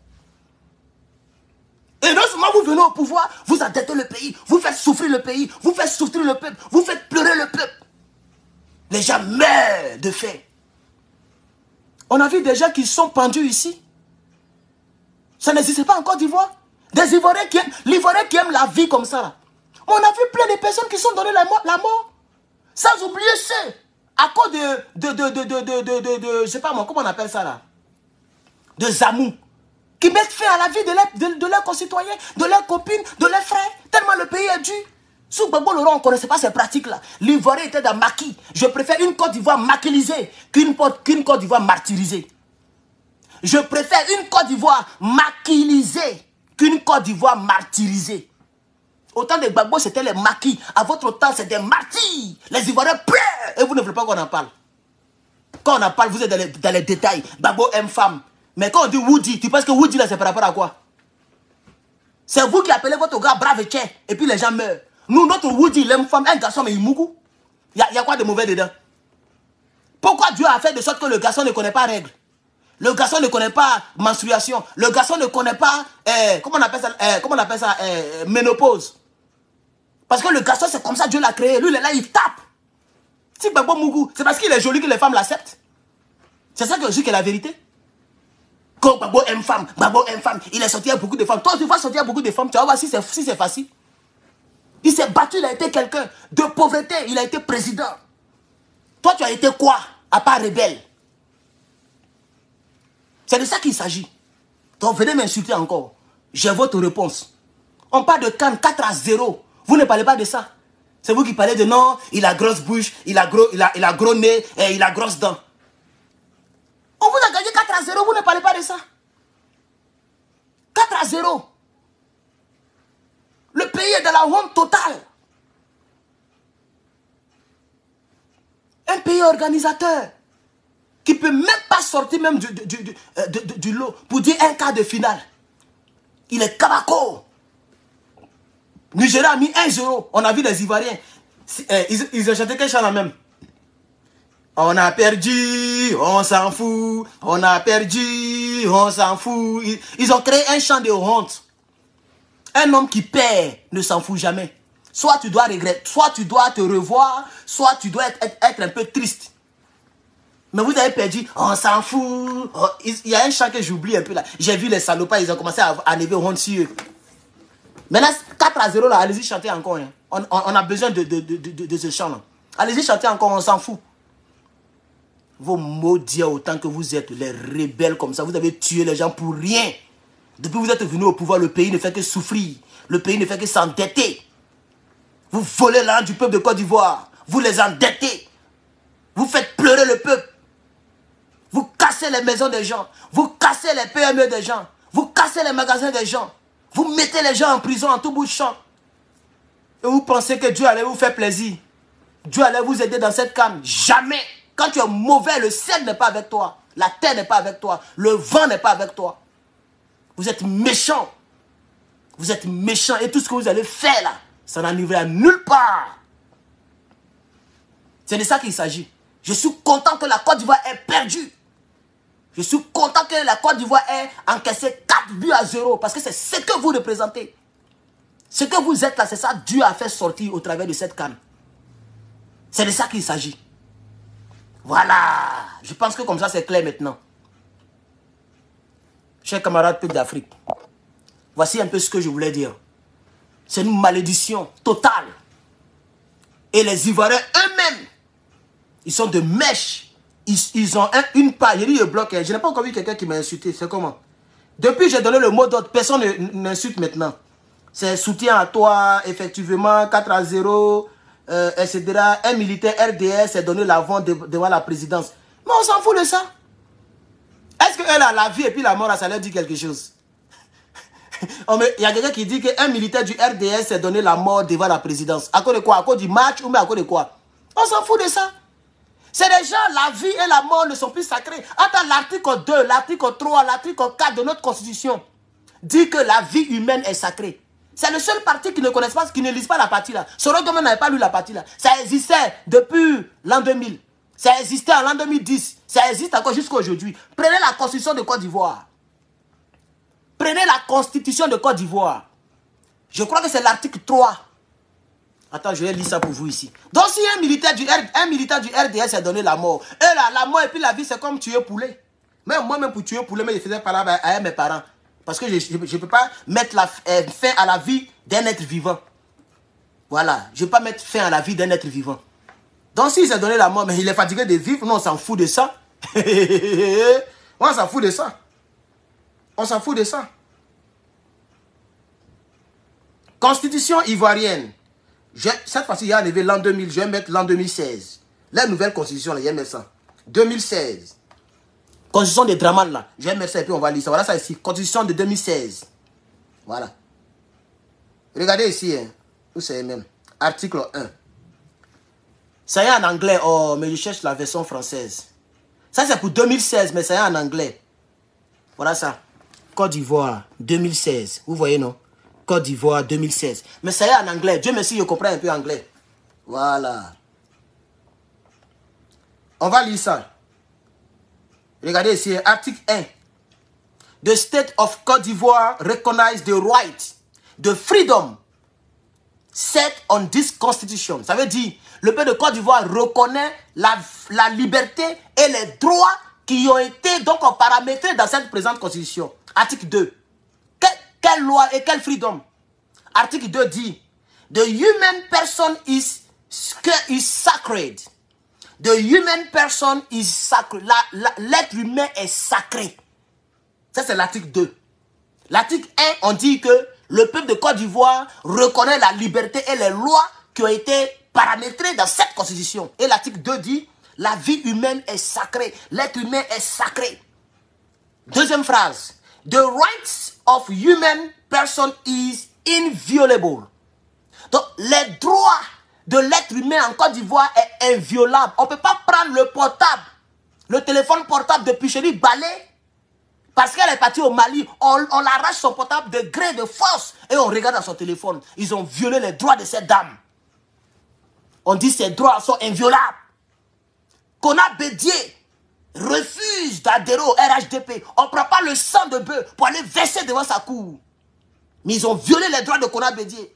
Et non vous venez au pouvoir, vous endettez le pays, vous faites souffrir le pays, vous faites souffrir le peuple, vous faites pleurer le peuple. Les gens meurent de faim. On a vu des gens qui sont pendus ici. Ça n'existe pas encore d'Ivoire. Des Ivoiriens qui aiment, qui aiment la vie comme ça. On a vu plein de personnes qui sont données la mort sans oublier ceux à cause de, de, de, de, de, je sais pas moi, comment on appelle ça là De Zamou. Qui mettent fin à la vie de, leurs concitoyens, de leurs copines, de leurs frères. Tellement le pays est dû. Sous Gbagbo Laurent, on ne connaissait pas ces pratiques-là. L'ivoire était dans maquis. Je préfère une Côte d'Ivoire maquillisée qu'une Côte d'Ivoire martyrisée. Je préfère une Côte d'Ivoire maquillisée qu'une Côte d'Ivoire martyrisée. Au temps des Gbagbo, c'était les maquis. À votre temps, c'était des martyrs. Les Ivoiriens pleurent. Et vous ne voulez pas qu'on en parle. Quand on en parle, vous êtes dans les, détails. Gbagbo aime femme. Mais quand on dit Woody, tu penses que Woody, là, c'est par rapport à quoi C'est vous qui appelez votre gars brave chien, Et puis les gens meurent. Nous, notre Woody, il aime femme. Un garçon, mais il mougou. Il y, y a quoi de mauvais dedans pourquoi Dieu a fait de sorte que le garçon ne connaît pas règles Le garçon ne connaît pas menstruation. Le garçon ne connaît pas, euh, comment on appelle ça, euh, comment on appelle ça euh, ménopause. Parce que le garçon, c'est comme ça Dieu l'a créé. Lui, il est là, il tape. Si Babo Mugu, c'est parce qu'il est joli que les femmes l'acceptent. C'est ça que je dis que la vérité. Quand Babo aime femme, Babo aime femme, il est sorti à beaucoup de femmes. Toi, tu vas sortir à beaucoup de femmes, tu vas voir si c'est si facile. Il s'est battu, il a été quelqu'un de pauvreté, il a été président. Toi, tu as été quoi, à part rebelle C'est de ça qu'il s'agit. Donc, venez m'insulter encore. J'ai votre réponse. On parle de Cannes 4 à 0. Vous ne parlez pas de ça. C'est vous qui parlez de non, il a grosse bouche, il a gros, il a, il gros nez, et il a grosse dents. On vous a gagné 4 à 0, vous ne parlez pas de ça. 4 à 0. Le pays est dans la honte totale. Un pays organisateur qui ne peut même pas sortir même euh, du, lot pour dire un quart de finale. Il est cabaco. Nigeria a mis 1-0. On a vu les Ivoiriens. Eh, ils, ont chanté quel chant là même On a perdu, on s'en fout. On a perdu, on s'en fout. Ils, ont créé un chant de honte. Un homme qui perd ne s'en fout jamais. Soit tu dois regretter, soit tu dois te revoir, soit tu dois être, un peu triste. Mais vous avez perdu, on s'en fout. Oh, il y a un chant que j'oublie un peu là. J'ai vu les salopards, ils ont commencé à lever honte sur eux. Maintenant, 4 à 0, là, allez-y chanter encore. Hein. On, a besoin de, ce chant-là. Allez-y chanter encore, on s'en fout. Vos maudits, autant que vous êtes les rebelles comme ça. Vous avez tué les gens pour rien. Depuis que vous êtes venus au pouvoir, le pays ne fait que souffrir. Le pays ne fait que s'endetter. Vous volez l'argent du peuple de Côte d'Ivoire. Vous les endettez. Vous faites pleurer le peuple. Vous cassez les maisons des gens. Vous cassez les PME des gens. Vous cassez les magasins des gens. Vous mettez les gens en prison en tout bouchant Et vous pensez que Dieu allait vous faire plaisir. Dieu allait vous aider dans cette cam. Jamais. Quand tu es mauvais, le ciel n'est pas avec toi. La terre n'est pas avec toi. Le vent n'est pas avec toi. Vous êtes méchant. Vous êtes méchant. Et tout ce que vous allez faire là, ça n'arrivera nulle part. C'est de ça qu'il s'agit. Je suis content que la Côte d'Ivoire ait perdue. Je suis content que la Côte d'Ivoire ait encaissé 4 buts à 0 parce que c'est ce que vous représentez. Ce que vous êtes là, c'est ça Dieu a fait sortir au travers de cette canne. C'est de ça qu'il s'agit. Voilà. Je pense que comme ça, c'est clair maintenant. Chers camarades peuple d'Afrique, voici un peu ce que je voulais dire. C'est une malédiction totale. Et les Ivoiriens eux-mêmes, ils sont de mèches ils, ont une page. je Je n'ai pas encore vu quelqu'un qui m'a insulté. C'est comment Depuis j'ai donné le mot d'ordre, personne ne m'insulte maintenant. C'est soutien à toi, effectivement, 4 à 0, euh, etc. Un militaire RDS s'est donné l'avant devant la présidence. Mais on s'en fout de ça. Est-ce qu'elle a la vie et puis la mort, ça leur dit quelque chose [LAUGHS] Il y a quelqu'un qui dit qu'un militaire du RDS s'est donné la mort devant la présidence. À cause de quoi À cause du match ou mais à cause de quoi On s'en fout de ça. C'est gens, la vie et la mort ne sont plus sacrées. Attends, l'article 2, l'article 3, l'article 4 de notre constitution dit que la vie humaine est sacrée. C'est le seul parti qui ne connaissent pas, qui ne lisent pas la partie là. Sorogama n'avait pas lu la partie là. Ça existait depuis l'an 2000. Ça existait en l'an 2010. Ça existe encore jusqu'à aujourd'hui. Prenez la constitution de Côte d'Ivoire. Prenez la constitution de Côte d'Ivoire. Je crois que c'est l'article 3 Attends, je vais lire ça pour vous ici. Donc si un militaire du, un militaire du RDS a donné la mort, et là, la mort et puis la vie, c'est comme tuer poulet. Même moi-même, pour tuer poulet, je faisais parler à, mes parents. Parce que je ne peux pas mettre la, euh, fin à la vie d'un être vivant. Voilà, je ne peux pas mettre fin à la vie d'un être vivant. Donc s'il s'est donné la mort, mais il est fatigué de vivre, nous on s'en fout de ça. [LAUGHS] on s'en fout de ça. On s'en fout de ça. Constitution ivoirienne cette fois-ci, il y a enlevé l'an 2000, je vais mettre l'an 2016. La nouvelle constitution, là, y a un ça. 2016. Constitution des dramas, là. Je vais mettre ça et puis on va lire ça. Voilà ça ici. Constitution de 2016. Voilà. Regardez ici. Hein. Où c'est même Article 1. Ça y est en anglais. Oh, mais je cherche la version française. Ça, c'est pour 2016, mais ça y est en anglais. Voilà ça. Côte d'Ivoire, 2016. Vous voyez, non Côte d'Ivoire 2016. Mais ça y est en anglais. Dieu merci, je comprends un peu anglais. Voilà. On va lire ça. Regardez ici, article 1. The state of Côte d'Ivoire recognizes the right, the freedom set on this constitution. Ça veut dire, le peuple de Côte d'Ivoire reconnaît la, la liberté et les droits qui ont été donc paramétrés dans cette présente constitution. Article 2. Quelle loi et quel freedom Article 2 dit, The human person is, is sacred. The human person is sacred. L'être humain est sacré. Ça, c'est l'article 2. L'article 1, on dit que le peuple de Côte d'Ivoire reconnaît la liberté et les lois qui ont été paramétrées dans cette constitution. Et l'article 2 dit, la vie humaine est sacrée, l'être humain est sacré. Deuxième phrase, the rights of human person is inviolable. Donc, les droits de l'être humain en Côte d'Ivoire est inviolable. On ne peut pas prendre le portable, le téléphone portable de Picheli Ballet, parce qu'elle est partie au Mali. On, l'arrache son portable de gré, de force, et on regarde à son téléphone. Ils ont violé les droits de cette dame. On dit que ces droits sont inviolables. Qu'on a bédié refuse d'adhérer au RHDP. On ne prend pas le sang de bœuf pour aller verser devant sa cour. Mais ils ont violé les droits de Conrad Bédier.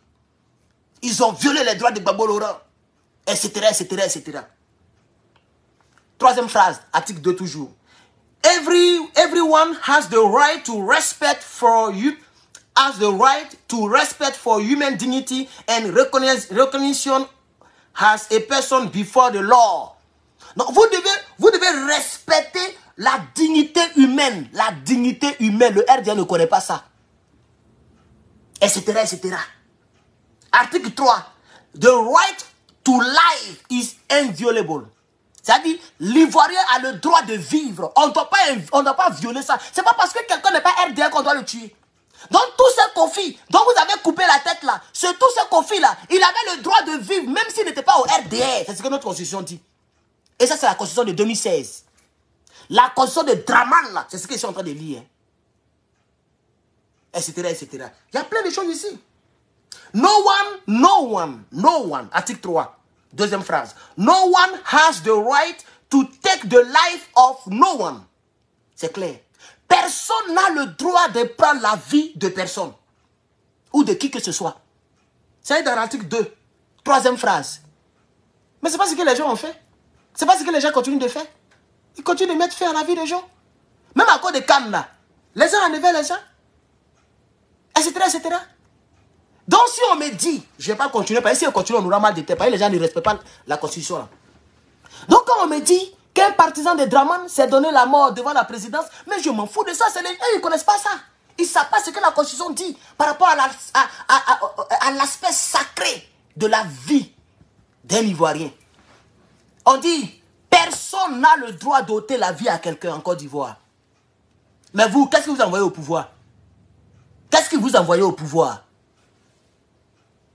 Ils ont violé les droits de Babo Laurent. Etc, etc, etc. Troisième phrase, article 2 toujours. Every, everyone has the right to respect for you, has the right to respect for human dignity and recognition as a person before the law. Donc vous devez, vous devez respecter la dignité humaine. La dignité humaine. Le RDA ne connaît pas ça. Etc. Etc. Article 3. The right to life is inviolable. C'est-à-dire, l'Ivoirien a le droit de vivre. On ne doit pas, on doit pas violer ça. C'est pas parce que quelqu'un n'est pas RDA qu'on doit le tuer. Donc tout ce conflit dont vous avez coupé la tête là, ce tout ce conflit là, il avait le droit de vivre même s'il n'était pas au RDR. C'est ce que notre constitution dit. Et ça, c'est la constitution de 2016. La constitution de Draman, là, c'est ce qu'ils sont en train de lire. Etc., hein. etc. Il y a plein de choses ici. No one, no one, no one. Article 3. Deuxième phrase. No one has the right to take the life of no one. C'est clair. Personne n'a le droit de prendre la vie de personne. Ou de qui que ce soit. Ça est dans l'article 2. Troisième phrase. Mais c'est pas ce que les gens ont fait. C'est pas ce que les gens continuent de faire. Ils continuent de mettre fin à la vie des gens. Même à cause de cannes là. Les gens enlevaient les gens. Etc. etc. Donc si on me dit, je ne vais pas continuer, parce que si on continue, on aura mal de tête, les gens ne respectent pas la constitution Donc quand on me dit qu'un partisan de Draman s'est donné la mort devant la présidence, mais je m'en fous de ça, les... ils ne connaissent pas ça. Ils ne savent pas ce que la constitution dit par rapport à l'aspect sacré de la vie d'un Ivoirien. On dit, personne n'a le droit d'ôter la vie à quelqu'un en Côte d'Ivoire. Mais vous, qu'est-ce que vous envoyez au pouvoir Qu'est-ce que vous envoyez au pouvoir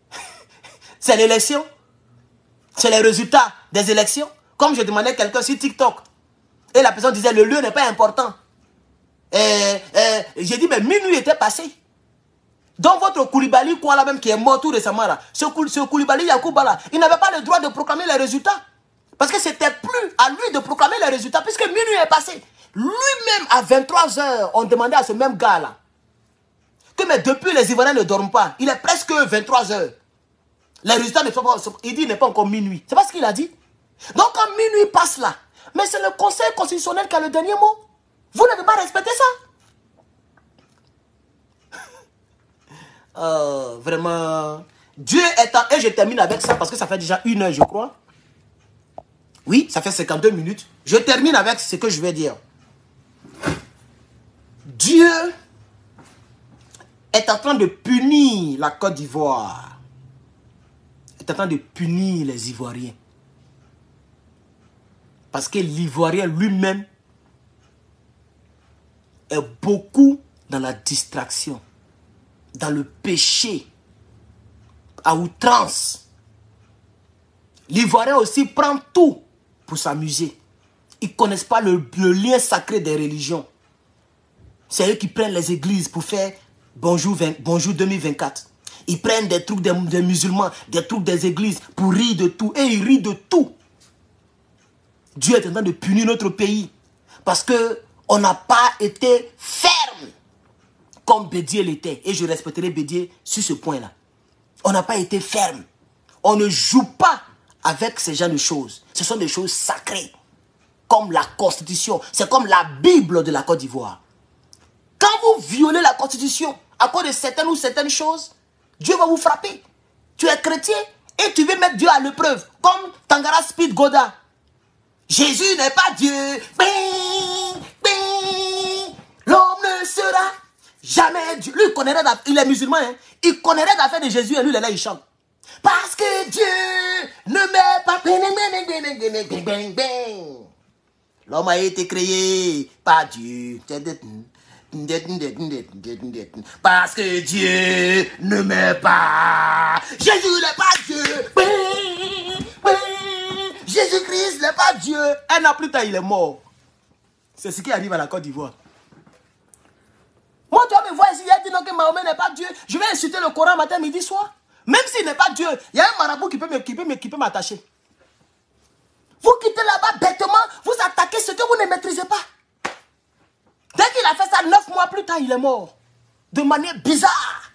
[LAUGHS] C'est l'élection. C'est les résultats des élections. Comme je demandais à quelqu'un sur TikTok. Et la personne disait, le lieu n'est pas important. Et, j'ai dit, mais minuit était passé. Donc votre Koulibaly quoi là même qui est mort tout récemment ce, Koulibaly Yakouba il n'avait pas le droit de proclamer les résultats. Parce que c'était plus à lui de proclamer les résultats puisque minuit est passé. Lui-même, à 23 h on demandait à ce même gars-là que mais depuis les Ivoiriens ne dorment pas. Il est presque 23 h Les résultats ne sont pas. Il dit n'est pas encore minuit. C'est pas ce qu'il a dit. Donc quand minuit passe là, mais c'est le Conseil constitutionnel qui a le dernier mot. Vous n'avez pas respecté ça. [LAUGHS] Euh, vraiment. Dieu est en... Et je termine avec ça parce que ça fait déjà une heure, je crois. Oui, ça fait 52 minutes. Je termine avec ce que je vais dire. Dieu est en train de punir la Côte d'Ivoire. Est en train de punir les Ivoiriens. Parce que l'Ivoirien lui-même est beaucoup dans la distraction, dans le péché, à outrance. L'Ivoirien aussi prend tout pour s'amuser. Ils ne connaissent pas le, lien sacré des religions. C'est eux qui prennent les églises pour faire bonjour, 2024. Ils prennent des trucs des, musulmans, des trucs des églises pour rire de tout. Et ils rient de tout. Dieu est en train de punir notre pays. Parce que on n'a pas été ferme comme Bédier l'était. Et je respecterai Bédier sur ce point-là. On n'a pas été ferme. On ne joue pas avec ces genre de choses. Ce sont des choses sacrées, comme la Constitution. C'est comme la Bible de la Côte d'Ivoire. Quand vous violez la Constitution à cause de certaines ou certaines choses, Dieu va vous frapper. Tu es chrétien et tu veux mettre Dieu à l'épreuve, comme Tangara Speed Goda. Jésus n'est pas Dieu. L'homme ne sera jamais Dieu. Lui, il il est musulman, hein. il connaîtrait l'affaire de Jésus et lui, là, il chante. Parce que Dieu ne met pas... L'homme a été créé par Dieu. Parce que Dieu ne m'aime pas. Jésus n'est pas Dieu. Jésus-Christ n'est pas Dieu. Un an plus tard, il est mort. C'est ce qui arrive à la Côte d'Ivoire. Moi, tu vas me voir ici, il dit non que Mahomet n'est pas Dieu. Je vais insulter le Coran matin, midi, soir. Même s'il n'est pas Dieu, il y a un marabout qui peut m'attacher. Vous quittez là-bas bêtement, vous attaquez ce que vous ne maîtrisez pas. Dès qu'il a fait ça, neuf mois plus tard, il est mort. De manière bizarre.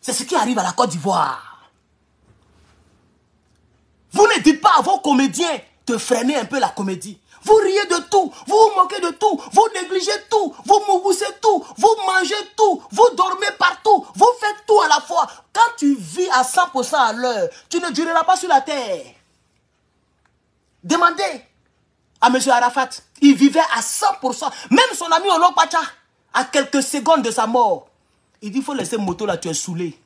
C'est ce qui arrive à la Côte d'Ivoire. Vous ne dites pas à vos comédiens de freiner un peu la comédie. Vous riez de tout, vous vous moquez de tout, vous négligez tout, vous mouroussez tout, vous mangez tout, vous dormez partout, vous faites tout à la fois. Quand tu vis à 100% à l'heure, tu ne dureras pas sur la terre. Demandez à M. Arafat. Il vivait à 100%. Même son ami Olopacha, Pacha, à quelques secondes de sa mort, il dit, il faut laisser moto là, tu es saoulé.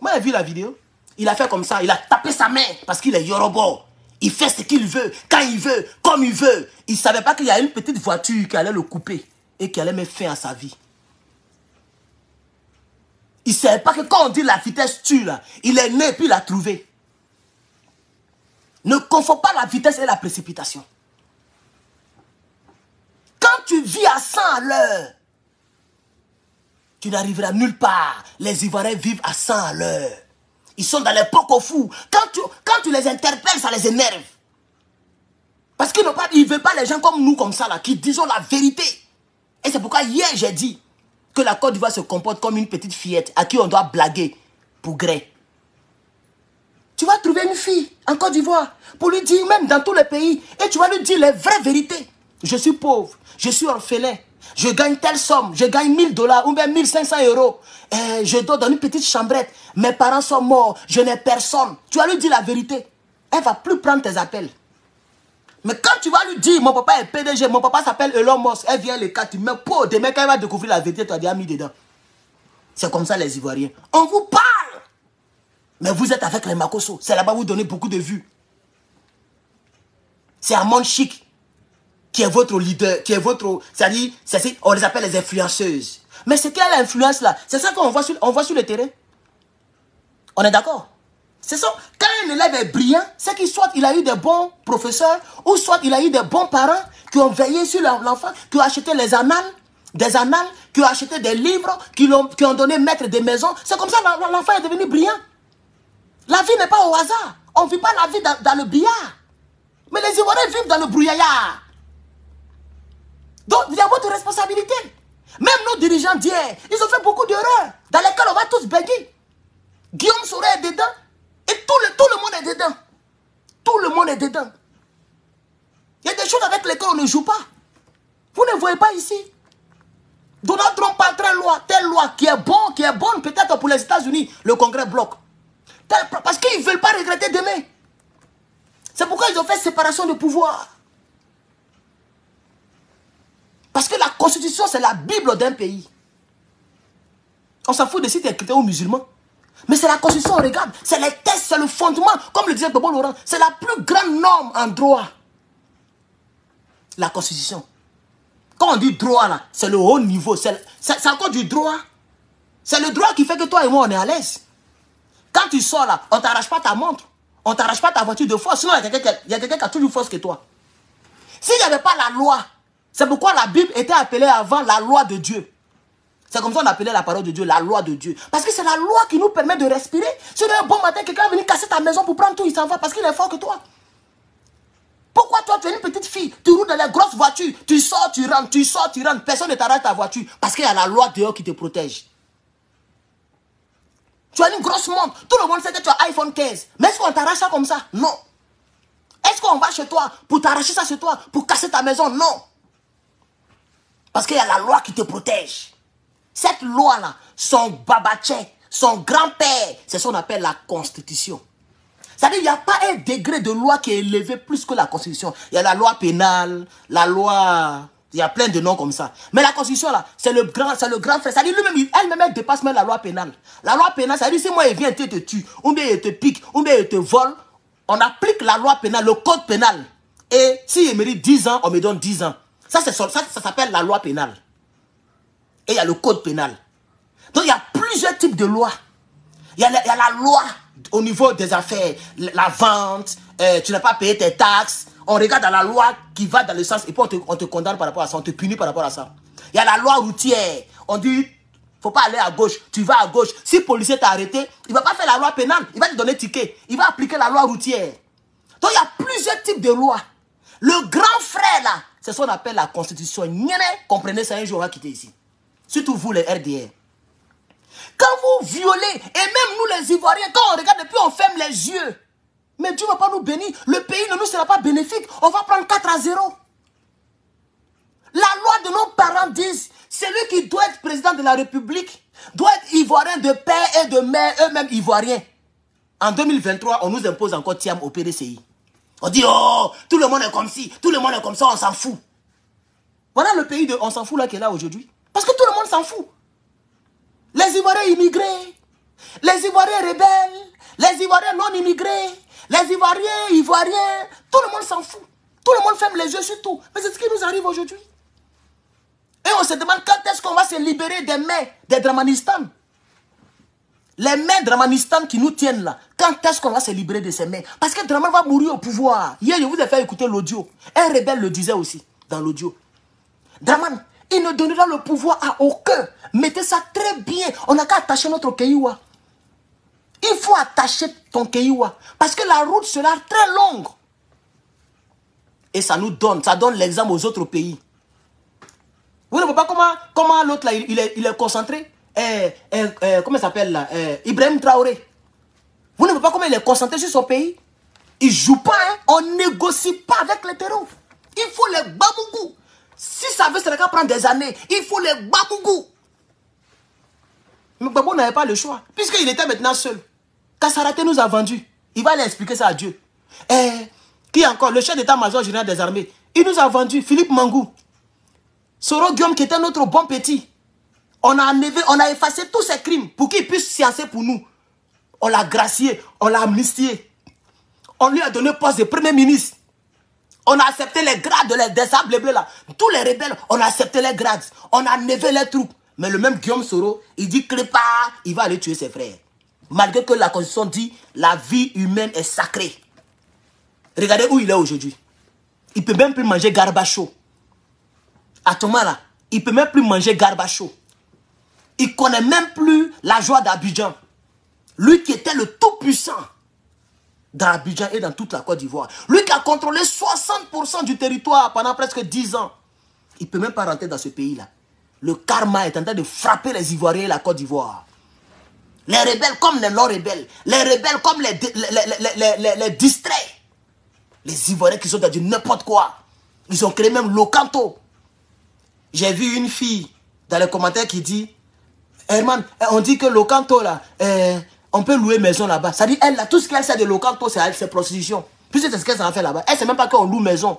Moi, j'ai vu la vidéo. Il a fait comme ça, il a tapé sa main parce qu'il est Yorobo. Il fait ce qu'il veut, quand il veut, comme il veut. Il ne savait pas qu'il y a une petite voiture qui allait le couper et qui allait mettre fin à sa vie. Il ne savait pas que quand on dit la vitesse tue, là, il est né et puis il l'a trouvé. Ne confonds pas la vitesse et la précipitation. Quand tu vis à 100 à l'heure, tu n'arriveras nulle part. Les Ivoiriens vivent à 100 à l'heure. Ils sont dans les pocs au fous. Quand tu, quand tu les interpelles, ça les énerve. Parce qu'ils ne veulent pas les gens comme nous, comme ça, là, qui disons la vérité. Et c'est pourquoi hier, j'ai dit que la Côte d'Ivoire se comporte comme une petite fillette à qui on doit blaguer pour gré. Tu vas trouver une fille en Côte d'Ivoire pour lui dire, même dans tous les pays, et tu vas lui dire les vraies vérités. Je suis pauvre, je suis orphelin, je gagne telle somme, je gagne 1000 dollars ou même 1500 euros. Eh, je dors dans une petite chambrette, mes parents sont morts, je n'ai personne. Tu vas lui dire la vérité. Elle va plus prendre tes appels. Mais quand tu vas lui dire, mon papa est PDG, mon papa s'appelle Elon Musk, elle vient les quatre, tu mets demain quand elle va découvrir la vérité, tu as déjà mis dedans. C'est comme ça les Ivoiriens. On vous parle. Mais vous êtes avec les Makoso, C'est là-bas vous donnez beaucoup de vues. C'est un monde chic qui est votre leader, qui est votre... C'est-à-dire, on les appelle les influenceuses. Mais c'est quelle influence là C'est ça qu'on voit, sur, voit sur le terrain. On est d'accord C'est ça. Quand un élève est brillant, c'est qu'il soit il a eu des bons professeurs, ou soit il a eu des bons parents qui ont veillé sur l'enfant, qui ont acheté les annales, des annales, qui ont acheté des livres, qui, ont, ont donné maître des maisons. C'est comme ça l'enfant est devenu brillant. La vie n'est pas au hasard. On ne vit pas la vie dans, le billard. Mais les Ivoiriens vivent dans le brouillard. Donc, il y a votre responsabilité. Même nos dirigeants d'hier, ils ont fait beaucoup d'erreurs dans lesquelles on va tous baigner. Guillaume Souret est dedans et tout le, monde est dedans. Tout le monde est dedans. Il y a des choses avec lesquelles on ne joue pas. Vous ne voyez pas ici. Donald Trump parle très loi, telle loi qui est bonne, qui est bonne peut-être pour les États-Unis, le Congrès bloque. Parce qu'ils ne veulent pas regretter demain. C'est pourquoi ils ont fait séparation de pouvoir. Parce que la constitution, c'est la Bible d'un pays. On s'en fout de si tu es chrétien ou musulman. Mais c'est la constitution, regarde. C'est les tests, c'est le fondement. Comme le disait Bobo Laurent, c'est la plus grande norme en droit. La constitution. Quand on dit droit, là, c'est le haut niveau. C'est encore du droit. C'est le droit qui fait que toi et moi, on est à l'aise. Quand tu sors là, on t'arrache pas ta montre. On ne t'arrache pas ta voiture de force. Sinon, il y a quelqu'un qui a toujours force que toi. S'il n'y avait pas la loi, c'est pourquoi la Bible était appelée avant la loi de Dieu. C'est comme ça qu'on appelait la parole de Dieu, la loi de Dieu. Parce que c'est la loi qui nous permet de respirer. Si un bon matin, quelqu'un est venu casser ta maison pour prendre tout, il s'en va parce qu'il est fort que toi. Pourquoi toi, tu es une petite fille, tu roules dans les grosses voitures, tu sors, tu rentres, tu sors, tu rentres, personne ne t'arrête ta voiture parce qu'il y a la loi dehors qui te protège. Tu as une grosse montre, tout le monde sait que tu as iPhone 15. Mais est-ce qu'on t'arrache ça comme ça Non. Est-ce qu'on va chez toi pour t'arracher ça chez toi, pour casser ta maison Non. Parce qu'il y a la loi qui te protège. Cette loi-là, son babaché, son grand-père, c'est ce qu'on appelle la constitution. C'est-à-dire qu'il n'y a pas un degré de loi qui est élevé plus que la constitution. Il y a la loi pénale, la loi... Il y a plein de noms comme ça. Mais la constitution, là, c'est le grand, c'est le grand frère. C'est-à-dire, lui-même, elle-même, dépasse même la loi pénale. La loi pénale, c'est-à-dire, si moi, il vient, te tue, ou bien il te pique, ou bien il te vole, on applique la loi pénale, le code pénal. Et si si mérite 10 ans, on me donne 10 ans. Ça, ça, s'appelle la loi pénale. Et il y a le code pénal. Donc, il y a plusieurs types de lois. Il y, a la, loi au niveau des affaires, la vente, euh, tu n'as pas payé tes taxes. On regarde la loi qui va dans le sens et puis on te, condamne par rapport à ça, on te punit par rapport à ça. Il y a la loi routière. On dit, faut pas aller à gauche, tu vas à gauche. Si le policier t'a arrêté, il va pas faire la loi pénale, il va te donner ticket. Il va appliquer la loi routière. Donc il y a plusieurs types de lois. Le grand frère là, c'est ce qu'on appelle la constitution. comprenez ça un jour, on va quitter ici. Surtout vous, les RDR. Quand vous violez, et même nous les Ivoiriens, quand on regarde et puis on ferme les yeux, mais Dieu ne va pas nous bénir, le pays ne nous sera pas bénéfique, on va prendre 4 à 0. La loi de nos parents dit, celui qui doit être président de la République doit être ivoirien de père et de mère, eux-mêmes ivoiriens. En 2023, on nous impose encore Tiam au PDCI. On dit, oh, tout le monde est comme ci, tout le monde est comme ça, on s'en fout. Voilà le pays de on s'en fout là qui est là aujourd'hui. Parce que tout le monde s'en fout. Les Ivoiriens immigrés, les Ivoiriens rebelles, les Ivoiriens non immigrés, les Ivoiriens, Ivoiriens, tout le monde s'en fout. Tout le monde ferme les yeux sur tout. Mais c'est ce qui nous arrive aujourd'hui. Et on se demande quand est-ce qu'on va se libérer des mains des Dramanistan. Les mains Dramanistan qui nous tiennent là, quand est-ce qu'on va se libérer de ces mains Parce que Draman va mourir au pouvoir. Hier, je vous ai fait écouter l'audio. Un rebelle le disait aussi dans l'audio. Draman, il ne donnera le pouvoir à aucun. Mettez ça très bien. On n'a qu'à attacher notre Keiwa. Il faut attacher ton Keiwa. Parce que la route sera très longue. Et ça nous donne, ça donne l'exemple aux autres pays. Vous ne voyez pas comment, comment l'autre, là, il est concentré eh, eh, eh, comment euh, comment s'appelle là Ibrahim Traoré. Vous ne voyez pas comment il est concentré sur son pays Il ne joue pas, hein? on négocie pas avec les terreaux. Il faut les babougou. Si ça veut, ça va prendre des années. Il faut les babougou. Mais Babou n'avait pas le choix, puisqu'il était maintenant seul. Kassaraté nous a vendu. Il va aller expliquer ça à Dieu. qui encore Le chef d'état-major général des armées. Il nous a vendu Philippe Mangou. Soro Guillaume qui était notre bon petit. On a enlevé, on a effacé tous ses crimes pour qu'il puisse sciencer pour nous. On l'a gracié, on l'a amnistié. On lui a donné poste de premier ministre. On a accepté les grades les, des sables bleus là. Tous les rebelles, on a accepté les grades. On a enlevé les troupes. Mais le même Guillaume Soro, il dit pas, il va aller tuer ses frères. Malgré que la Constitution dit la vie humaine est sacrée. Regardez où il est aujourd'hui. Il ne peut même plus manger chaud. À Thomas là, il ne peut même plus manger chaud. Il connaît même plus la joie d'Abidjan. Lui qui était le tout-puissant dans Abidjan et dans toute la Côte d'Ivoire. Lui qui a contrôlé 60% du territoire pendant presque 10 ans. Il ne peut même pas rentrer dans ce pays-là. Le karma est en train de frapper les Ivoiriens et la Côte d'Ivoire. Les rebelles comme les non-rebelles. Les rebelles comme les, les, les, les, distraits. Les Ivoiriens qui sont dans du n'importe quoi. Ils ont créé même l'Ocanto. J'ai vu une fille dans les commentaires qui dit Herman, eh, on dit que Locanto, là, eh, on peut louer maison là-bas. Ça dit, elle, tout ce qu'elle sait de Locanto, c'est ses prostitution. Puis c'est ce qu'elle a fait là-bas. Elle ne sait même pas qu'on loue maison.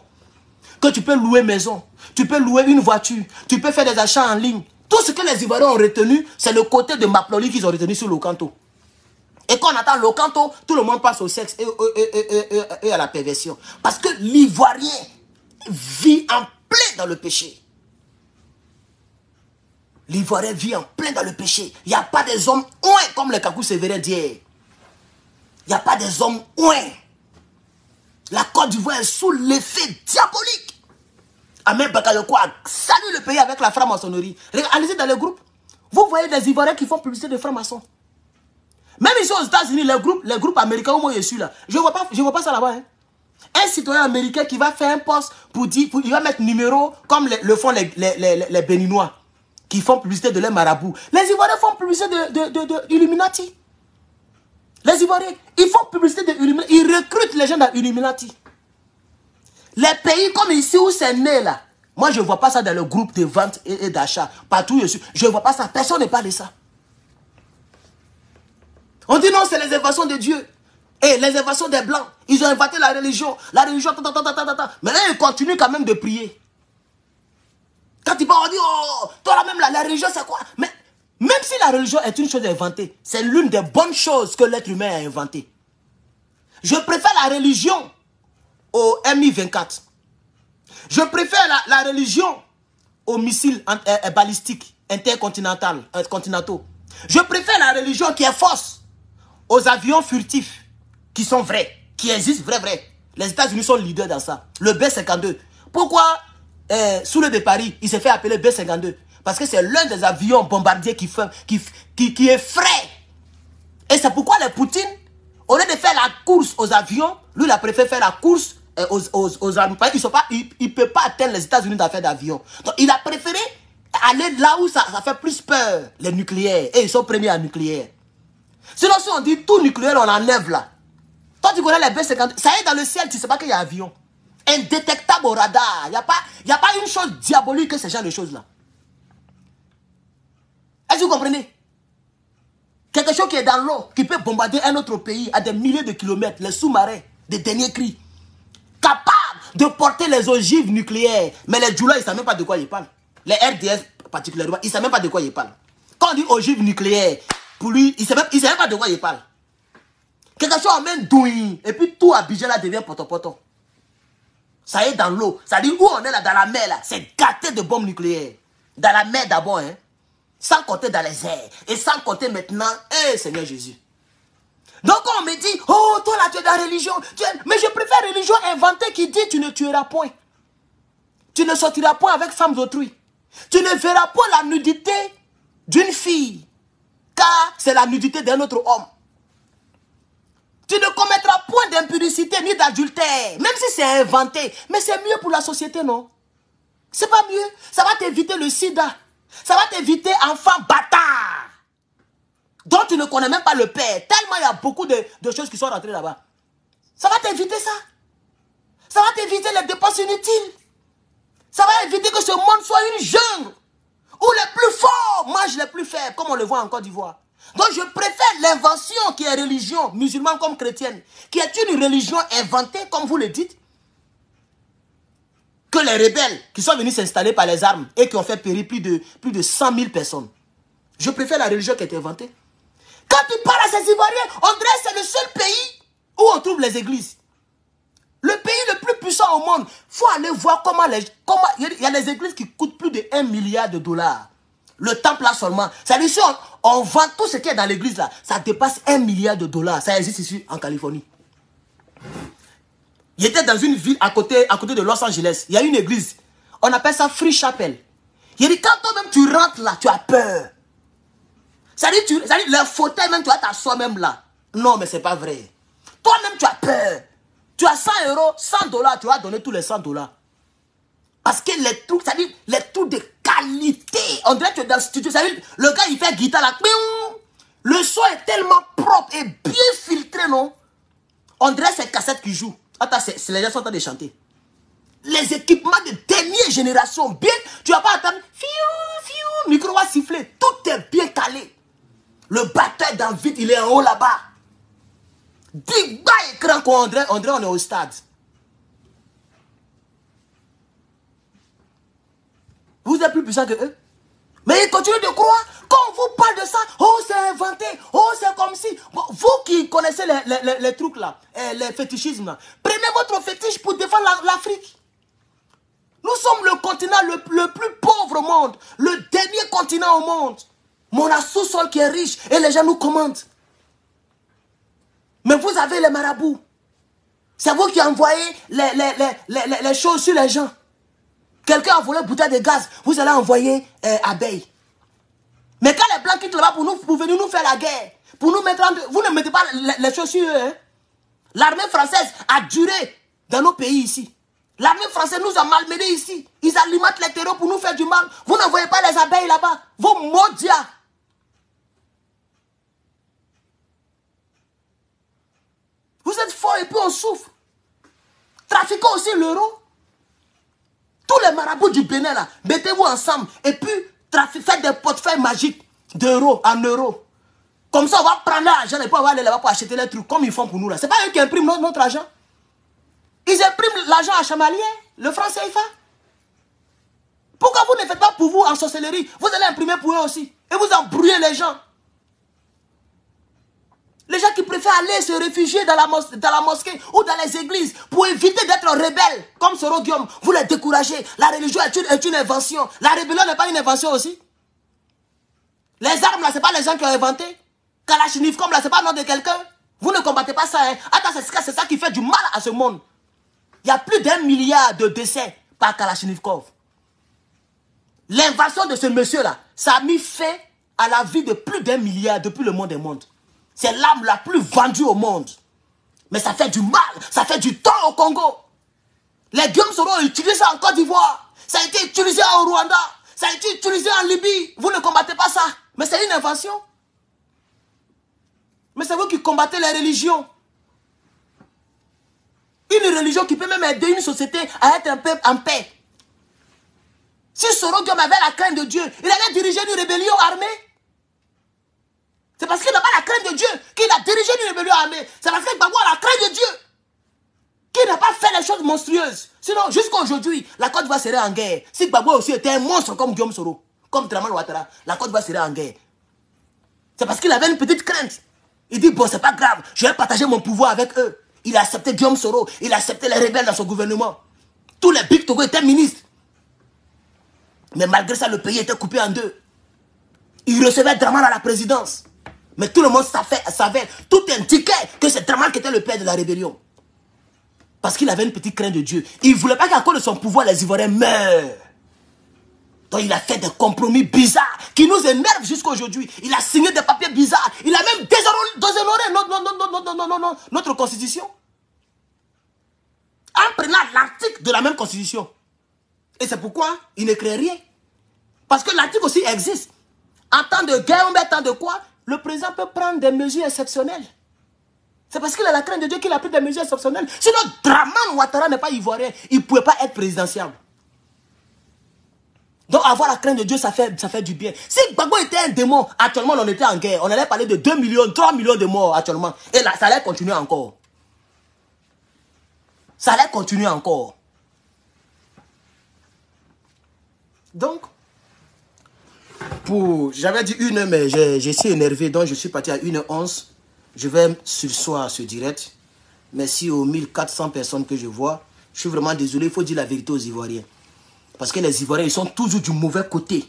Que tu peux louer maison. Tu peux louer une voiture. Tu peux faire des achats en ligne. Tout ce que les Ivoiriens ont retenu, c'est le côté de Maploli qu'ils ont retenu sur Locanto. Et quand on attend Locanto, tout le monde passe au sexe et, à la perversion. Parce que l'Ivoirien vit en plein dans le péché. L'Ivoirien vit en plein dans le péché. Il n'y a pas des hommes ouin, comme le Kakou Sévérin d'hier. Hein. Il n'y a pas des hommes ouin. La Côte d'Ivoire est sous l'effet diabolique. Amène Bakayoko a le pays avec la franc-maçonnerie. Allez-y dans le groupe. Vous voyez des Ivoiriens qui font publicité de francs-maçons. Même ici aux États-Unis, les groupes, les groupes américains où moi je suis là, je ne vois, pas, vois pas ça là-bas. Hein. Un citoyen américain qui va faire un poste pour dire, il va mettre numéro comme le, font les, les Béninois qui font publicité de leurs marabouts. Les Ivoiriens font publicité de, Illuminati. Les Ivoiriens, ils font publicité de Illuminati. Ils recrutent les gens dans Illuminati. Les pays comme ici où c'est né là, moi je ne vois pas ça dans le groupe de vente et, d'achat. Partout où je je ne vois pas ça. Personne n'est parlé de ça. On dit non, c'est les invasions de Dieu. Et eh, les invasions des Blancs. Ils ont inventé la religion. La religion, ta, ta, Mais là, ils continuent quand même de prier. Quand tu parles, on dit, oh, toi même la, religion, c'est quoi Mais même si la religion est une chose inventée, c'est l'une des bonnes choses que l'être humain a inventée. Je préfère la religion au MI-24. Je préfère la, religion aux missiles euh, euh, balistiques intercontinentaux, euh, Je préfère la religion qui est fausse aux avions furtifs qui sont vrais, qui existent, vrai, vrai. Les États-Unis sont leaders dans ça. Le B-52. Pourquoi euh, sous le de Paris, il s'est fait appeler B-52. Parce que c'est l'un des avions bombardiers qui, fait, qui, qui, est frais. Et c'est pourquoi les Poutine, au lieu de faire la course aux avions, lui, il a préféré faire la course euh, aux, aux, sont pas Il ne peut pas atteindre les États-Unis d'affaires d'avions. Donc, il a préféré aller là où ça, ça, fait plus peur, les nucléaires. Et ils sont premiers à nucléaire. Sinon, si on dit tout nucléaire, on enlève là. Toi, tu connais les B-52. Ça est, dans le ciel, tu ne sais pas qu'il y a avion indétectable au radar. Il n'y a, pas, y a pas une chose diabolique que ce genre de choses-là. Est-ce que vous comprenez Quelque chose qui est dans l'eau, qui peut bombarder un autre pays à des milliers de kilomètres, les sous-marins, des derniers cris, capable de porter les ogives nucléaires. Mais les Joulas ils ne savent même pas de quoi ils parlent. Les RDS particulièrement, ils ne savent même pas de quoi ils parlent. Quand on dit ogive nucléaire, pour lui, ils ne savent même pas de quoi ils parlent. Quelque chose emmène douille, et puis tout Abidjan là devient poto-poto. Ça est dans l'eau. Ça dit où on est là dans la mer là. C'est gâté de bombes nucléaires. Dans la mer d'abord, hein. Sans compter dans les airs. Et sans compter maintenant, eh Seigneur Jésus. Donc on me dit, oh toi là tu es dans la religion. Mais je préfère religion inventée qui dit tu ne tueras point. Tu ne sortiras point avec femmes d'autrui. Tu ne verras point la nudité d'une fille. Car c'est la nudité d'un autre homme. Tu ne commettras point d'impuricité ni d'adultère, même si c'est inventé. Mais c'est mieux pour la société, non C'est pas mieux. Ça va t'éviter le sida. Ça va t'éviter enfant bâtard. Dont tu ne connais même pas le père. Tellement il y a beaucoup de, de choses qui sont rentrées là-bas. Ça va t'éviter ça. Ça va t'éviter les dépenses inutiles. Ça va éviter que ce monde soit une jungle. Où les plus forts mangent les plus faibles, comme on le voit en Côte d'Ivoire. Donc je préfère l'invention qui est religion, musulmane comme chrétienne, qui est une religion inventée, comme vous le dites, que les rebelles qui sont venus s'installer par les armes et qui ont fait périr plus de, plus de 100 000 personnes. Je préfère la religion qui est inventée. Quand tu parles à ces Ivoiriens, André c'est le seul pays où on trouve les églises. Le pays le plus puissant au monde. Il faut aller voir comment les... Comment, il y a les églises qui coûtent plus de 1 milliard de dollars. Le temple là seulement. Ça dire si on, vend tout ce qui est dans l'église là, ça dépasse un milliard de dollars. Ça existe ici en Californie. Il était dans une ville à côté, à côté de Los Angeles. Il y a une église. On appelle ça Free Chapel. Il dit, quand toi-même tu rentres là, tu as peur. Ça dit, tu, le fauteuil même, tu vas t'asseoir même là. Non, mais ce n'est pas vrai. Toi-même, tu as peur. Tu as 100 euros, 100 dollars, tu vas donner tous les 100 dollars. Parce que les trucs, ça dit les trucs de qualité. André, tu es dans le studio, ça dit le gars, il fait guitare là. Le son est tellement propre et bien filtré, non André, c'est cassette qui joue. Attends, c'est les gens sont en train de chanter. Les équipements de dernière génération, bien, tu vas pas attendre. Fiou, fiou, micro va siffler. Tout est bien calé. Le batteur dans le vide, il est en haut là-bas. Big bye écran quand André, André on est au stade. Vous êtes plus puissant que eux. Mais ils continuent de croire. Quand on vous parle de ça, oh c'est inventé, oh c'est comme si. vous qui connaissez les, trucs là, eh, les fétichismes là, prenez votre fétiche pour défendre l'Afrique. Nous sommes le continent le, plus pauvre au monde, le dernier continent au monde. Mon on a sous-sol qui est riche et les gens nous commandent. Mais vous avez les marabouts. C'est vous qui envoyez les, choses sur les gens. Quelqu'un a volé une bouteille de gaz, vous allez envoyer euh, abeilles. Mais quand les blancs quittent là-bas pour, pour venir nous faire la guerre, pour nous mettre en... Vous ne mettez pas les, chaussures. Hein. L'armée française a duré dans nos pays ici. L'armée française nous a malmenés ici. Ils alimentent les terreaux pour nous faire du mal. Vous n'envoyez pas les abeilles là-bas. Vos maudits. Vous êtes forts et puis on souffre. Trafiquons aussi l'euro. Tous les marabouts du Bénin, là, mettez-vous ensemble et puis faites des portefeuilles magiques d'euros en euros. Comme ça, on va prendre l'argent et on va aller là-bas pour acheter les trucs comme ils font pour nous. Ce n'est pas eux qui impriment notre, argent. Ils impriment l'argent à Chamalier, le franc CFA. Pourquoi vous ne faites pas pour vous en sorcellerie Vous allez imprimer pour eux aussi. Et vous embrouillez les gens. Les gens qui préfèrent aller se réfugier dans la, dans la mosquée ou dans les églises pour éviter d'être rebelles, comme ce Guillaume, vous les découragez. La religion est une, invention. La rébellion n'est pas une invention aussi. Les armes, là, ce pas les gens qui ont inventé. Kalachnikov, comme là, pas le nom de quelqu'un. Vous ne combattez pas ça. Hein. Attends, c'est ça qui fait du mal à ce monde. Il y a plus d'un milliard de décès par Kalachnikov. L'invasion de ce monsieur-là, ça a mis fin à la vie de plus d'un milliard depuis le monde des mondes. C'est l'arme la plus vendue au monde. Mais ça fait du mal, ça fait du temps au Congo. Les guillaumes seront utilisés en Côte d'Ivoire. Ça a été utilisé au Rwanda. Ça a été utilisé en Libye. Vous ne combattez pas ça. Mais c'est une invention. Mais c'est vous qui combattez les religions. Une religion qui peut même aider une société à être un peuple en paix. Si Guillaume avait la crainte de Dieu, il allait diriger une rébellion armée. C'est parce qu'il n'a pas la crainte de Dieu qu'il a dirigé une rébellion armée. C'est parce que n'a a la crainte de Dieu qu'il n'a pas fait les choses monstrueuses. Sinon, jusqu'à aujourd'hui, la Côte d'Ivoire serait en guerre. Si Gbagbo aussi était un monstre comme Guillaume Soro, comme Draman Ouattara, la Côte d'Ivoire serait en guerre. C'est parce qu'il avait une petite crainte. Il dit, bon, c'est pas grave, je vais partager mon pouvoir avec eux. Il a accepté Guillaume Soro, il a accepté les rebelles dans son gouvernement. Tous les Big Togo étaient ministres. Mais malgré ça, le pays était coupé en deux. Il recevait Draman à la présidence. Mais tout le monde savait, savait tout indiquait que c'est Draman qui était le père de la rébellion. Parce qu'il avait une petite crainte de Dieu. Il ne voulait pas qu'à cause de son pouvoir, les Ivoiriens meurent. Donc il a fait des compromis bizarres qui nous énervent jusqu'à aujourd'hui. Il a signé des papiers bizarres. Il a même déshonoré notre, constitution. En prenant l'article de la même constitution. Et c'est pourquoi il ne crée rien. Parce que l'article aussi existe. En temps de guerre, on en temps de quoi le président peut prendre des mesures exceptionnelles. C'est parce qu'il a la crainte de Dieu qu'il a pris des mesures exceptionnelles. Sinon, Draman Ouattara n'est pas ivoirien. Il ne pouvait pas être présidentiel. Donc avoir la crainte de Dieu, ça fait, ça fait du bien. Si Gbagbo était un démon, actuellement on était en guerre. On allait parler de 2 millions, 3 millions de morts actuellement. Et là, ça allait continuer encore. Ça allait continuer encore. Donc, pour... J'avais dit une, mais j'ai suis énervé, donc je suis parti à 1h11. Je vais sur soi, ce direct. Merci aux 1400 personnes que je vois. Je suis vraiment désolé, il faut dire la vérité aux Ivoiriens. Parce que les Ivoiriens, ils sont toujours du mauvais côté.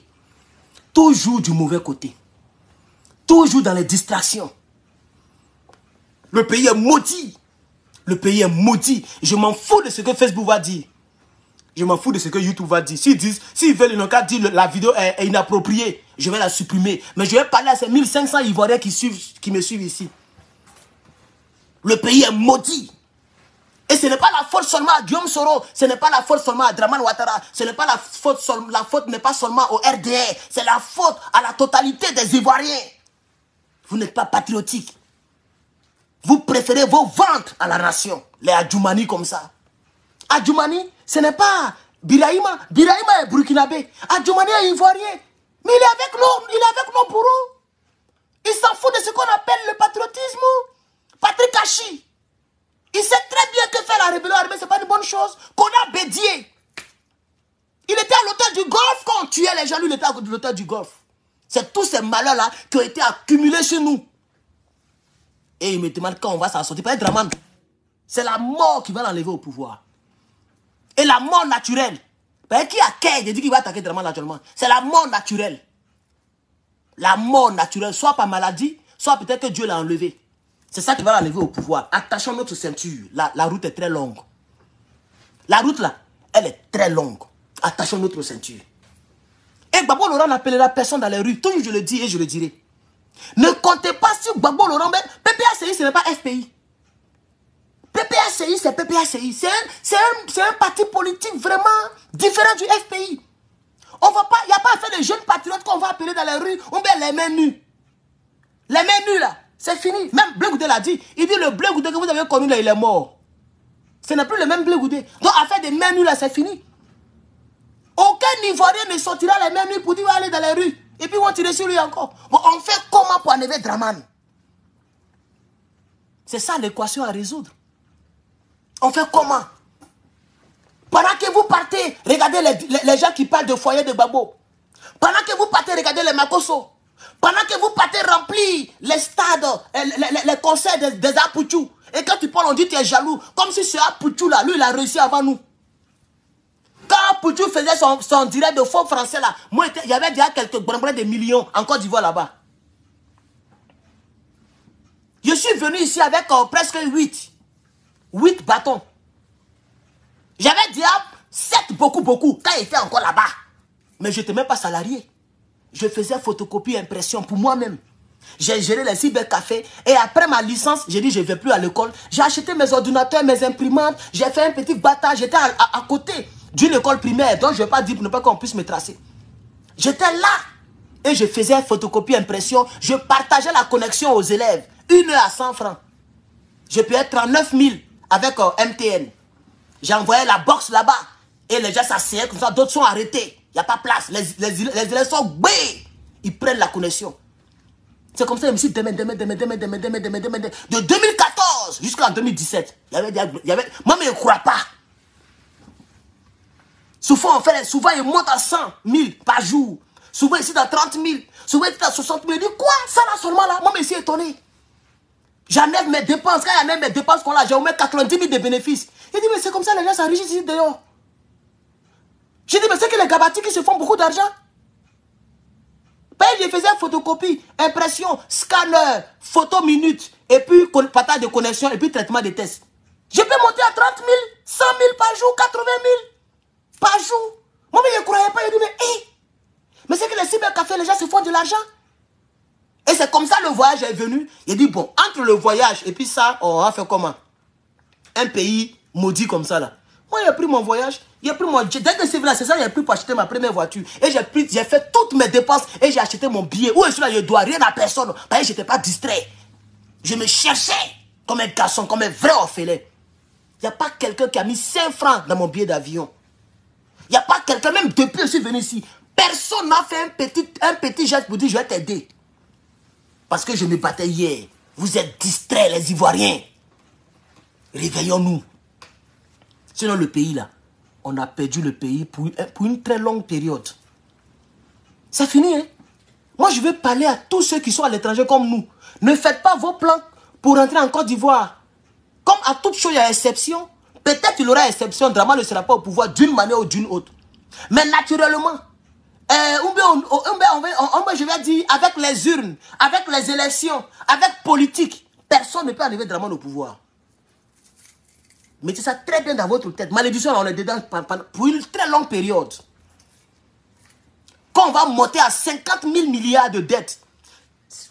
Toujours du mauvais côté. Toujours dans les distractions. Le pays est maudit. Le pays est maudit. Je m'en fous de ce que Facebook va dire. Je m'en fous de ce que YouTube va dire. S'ils disent, s'ils veulent, ils que qu'à dire la vidéo est, inappropriée. Je vais la supprimer. Mais je vais parler à ces 1500 Ivoiriens qui, suivent, qui me suivent ici. Le pays est maudit. Et ce n'est pas la faute seulement à Guillaume Soro, ce n'est pas la faute seulement à Draman Ouattara, ce n'est pas la faute, la faute n'est pas seulement au RDR, c'est la faute à la totalité des Ivoiriens. Vous n'êtes pas patriotique. Vous préférez vos ventes à la nation. Les Adjoumani comme ça. Adjoumani, ce n'est pas Biraïma. Biraïma est burkinabé. Adjoumani est ivoirien. Mais il est avec nous, il est avec nos bourreaux. Il s'en fout de ce qu'on appelle le patriotisme. Patrick Hachi. Il sait très bien que faire la rébellion armée, ce n'est pas une bonne chose. Qu'on a bédié. Il était à l'hôtel du golf quand on tuait les gens. Lui, il était à l'hôtel du golf. C'est tous ces malheurs-là qui ont été accumulés chez nous. Et il me demande quand on va s'en sortir. Pas C'est la mort qui va l'enlever au pouvoir. Et la mort naturelle. Ben, qui accueille de dit qu'il va attaquer mort naturellement C'est la mort naturelle. La mort naturelle, soit par maladie, soit peut-être que Dieu l'a enlevé. C'est ça qui va l'enlever au pouvoir. Attachons notre ceinture. La, la route est très longue. La route là, elle est très longue. Attachons notre ceinture. Et Babo Laurent n'appellera personne dans les rues. Toujours je le dis et je le dirai. Ne comptez pas sur Babo Laurent. Mais PPACI, ce n'est pas FPI. PPACI, c'est PPACI. C'est un, parti politique vraiment différent du FPI. On va pas, il n'y a pas à faire de jeunes patriotes qu'on va appeler dans la rue, on met les mains nues. Les mains nues là, c'est fini. Même Bleu Goudé l'a dit. Il dit le Bleu Goudé que vous avez connu là, il est mort. Ce n'est plus le même Bleu Goudé. Donc à faire des mains nues là, c'est fini. Aucun Ivoirien ne sortira les mains nues pour dire aller dans la rue. Et puis on tirer sur lui encore. Bon, on fait comment pour enlever Draman C'est ça l'équation à résoudre. On fait comment Pendant que vous partez, regardez les, gens qui parlent de foyer de Babo. Pendant que vous partez, regardez les Makoso. Pendant que vous partez remplir les stades, euh, les, les concerts des, des Et quand tu parles, on dit que tu es jaloux. Comme si ce Apuchou là, lui, il a réussi avant nous. Quand Apuchou faisait son, direct de faux français là, il y avait déjà quelques de millions en Côte d'Ivoire là-bas. Je suis venu ici avec euh, presque 8. 8 bâtons. J'avais dit 7 beaucoup, beaucoup, quand il était encore là-bas. Mais je n'étais même pas salarié. Je faisais photocopie, impression pour moi-même. J'ai géré les cybercafés et après ma licence, j'ai dit je ne vais plus à l'école. J'ai acheté mes ordinateurs, mes imprimantes, j'ai fait un petit bataille, j'étais à, côté d'une école primaire, donc je ne vais pas dire pour ne pas qu'on puisse me tracer. J'étais là et je faisais photocopie, impression, je partageais la connexion aux élèves, une heure à 100 francs. Je peux être 39 000 avec euh, MTN. J'ai envoyé la box là-bas. Et les gens s'assiedent comme ça. D'autres sont arrêtés. Il n'y a pas place. Les, les, sont Ils prennent la connexion. C'est comme ça, me demain, demain, demain, de 2014 jusqu'en 2017. y avait, moi, mais je ne crois pas. Souvent, on fait, souvent, ils montent à 100 000 par jour. Souvent, ici, à 30 000. Souvent, ici, à 60 000. Ils dit quoi Ça, là, seulement, là. Moi, mais je suis étonné. J'enlève mes dépenses. Quand j'enlève mes dépenses qu'on a, j'ai au 90 000 de bénéfices. Il dit, mais c'est comme ça les gens s'enrichissent ici dehors. Je dis, mais c'est que les gabatis qui se font beaucoup d'argent. je faisais photocopie, impression, scanner, photo minute, et puis patate de connexion, et puis traitement des tests. Je peux monter à 30 000, 100 000 par jour, 80 000 par jour. Moi, je ne croyais pas. Je dit mais hé, eh! mais c'est que les cybercafés, les gens se font de l'argent. Et c'est comme ça le voyage est venu. Il dit, bon, entre le voyage et puis ça, on va faire comment Un pays maudit comme ça, là. Moi, j'ai pris mon voyage, j'ai pris mon... Dès que c'est là, c'est ça, j'ai pris pour acheter ma première voiture. Et j'ai pris, j'ai fait toutes mes dépenses et j'ai acheté mon billet. Où est-ce là, je dois rien à personne. Je n'étais j'étais pas distrait. Je me cherchais comme un garçon, comme un vrai orphelin. Il n'y a pas quelqu'un qui a mis 5 francs dans mon billet d'avion. Il n'y a pas quelqu'un, même depuis que je suis venu ici, personne n'a fait un petit, un petit geste pour dire je vais t'aider. Parce que je me battais hier. Vous êtes distraits, les Ivoiriens. Réveillons-nous. Sinon, le pays, là, on a perdu le pays pour, une très longue période. Ça finit, hein? Moi, je veux parler à tous ceux qui sont à l'étranger comme nous. Ne faites pas vos plans pour rentrer en Côte d'Ivoire. Comme à toute chose, il y a exception. Peut-être qu'il y aura exception, Drama ne sera pas au pouvoir d'une manière ou d'une autre. Mais naturellement, on, je vais dire avec les urnes, avec les élections, avec politique, personne ne peut arriver vraiment au pouvoir. Mettez ça très bien dans votre tête. Malédiction, on est dedans pour une très longue période. Quand on va monter à 50 000 milliards de dettes,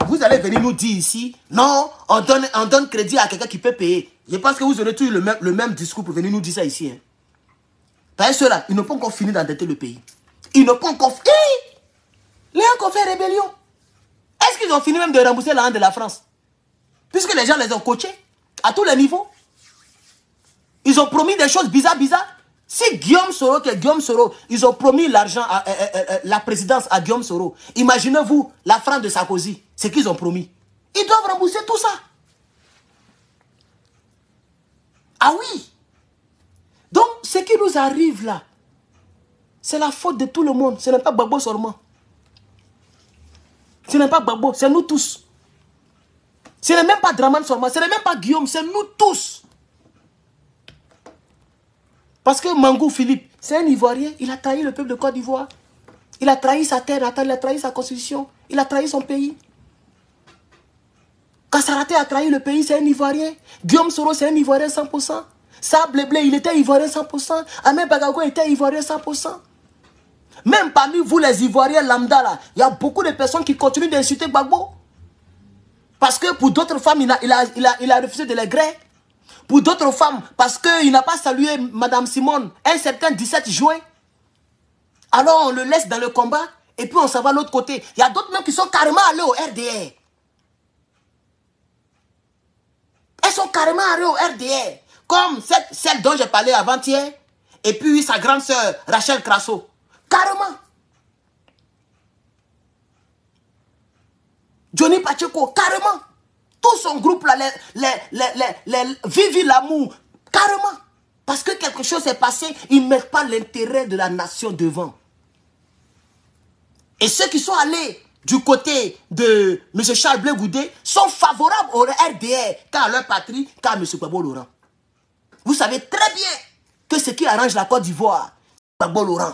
vous allez venir nous dire ici, non, on donne, on donne crédit à quelqu'un qui peut payer. Je pense que vous aurez toujours le même, le même discours pour venir nous dire ça ici. Hein. Parce que ceux-là, ils n'ont pas encore fini d'endetter le pays. Ils ne font qu'on fait. Les gens qui ont fait rébellion. Est-ce qu'ils ont fini même de rembourser la de la France Puisque les gens les ont coachés à tous les niveaux. Ils ont promis des choses bizarres, bizarres. Si Guillaume Soro, que Guillaume Soro, ils ont promis l'argent, à euh, euh, euh, la présidence à Guillaume Soro. Imaginez-vous la France de Sarkozy, ce qu'ils ont promis. Ils doivent rembourser tout ça. Ah oui. Donc, ce qui nous arrive là, c'est la faute de tout le monde. Ce n'est pas Babo seulement. Ce n'est pas Babo. c'est nous tous. Ce n'est même pas Draman seulement, ce n'est même pas Guillaume, c'est nous tous. Parce que Mangou Philippe, c'est un Ivoirien, il a trahi le peuple de Côte d'Ivoire. Il a trahi sa terre, il a trahi sa constitution, il a trahi son pays. Kassarate a trahi le pays, c'est un Ivoirien. Guillaume Soro, c'est un Ivoirien 100%. Sable il était Ivoirien 100%. Ahmed Bagago était Ivoirien 100%. Même parmi vous, les Ivoiriens lambda, il y a beaucoup de personnes qui continuent d'insulter Gbagbo. Parce que pour d'autres femmes, il a, refusé de les Pour d'autres femmes, parce qu'il n'a pas salué Madame Simone un certain 17 juin. Alors on le laisse dans le combat et puis on s'en va de l'autre côté. Il y a d'autres même qui sont carrément allés au RDR. Elles sont carrément allées au RDR. Comme celle dont j'ai parlé avant-hier. Et puis sa grande sœur Rachel Crasso. Carrément. Johnny Pacheco, carrément. Tout son groupe, là, les, les, les, Vivi l'amour, carrément. Parce que quelque chose est passé, ils ne mettent pas l'intérêt de la nation devant. Et ceux qui sont allés du côté de M. Charles Blé Goudé sont favorables au RDR, car à leur patrie, car M. Laurent. Vous savez très bien que ce qui arrange la Côte d'Ivoire, c'est Laurent.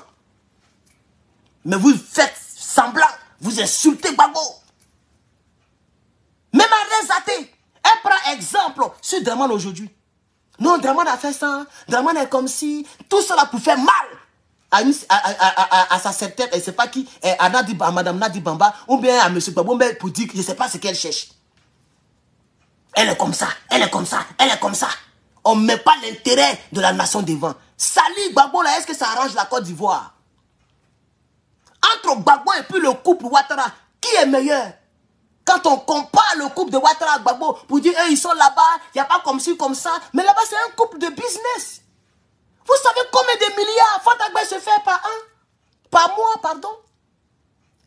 Mais vous faites semblant, vous insultez Babo. Même à elle prend exemple sur Draman aujourd'hui. Non, Draman a fait ça, hein. Draman est comme si, tout cela pour faire mal à, sa sectaire, elle ne sait pas qui, à, eh, Madame Nadi Bamba, ou bien à Monsieur Gbagbo, pour dire que je ne sais pas ce qu'elle cherche. Elle est comme ça, elle est comme ça, elle est comme ça. On ne met pas l'intérêt de la nation devant. Salut Babo, là, est-ce que ça arrange la Côte d'Ivoire entre Gbagbo et puis le couple Ouattara, qui est meilleur quand on compare le couple de Ouattara à Gbagbo pour dire, hey, ils sont là-bas, il n'y a pas comme ci, comme ça. Mais là-bas, c'est un couple de business. Vous savez combien de milliards Fantagbe se fait par un Par mois, pardon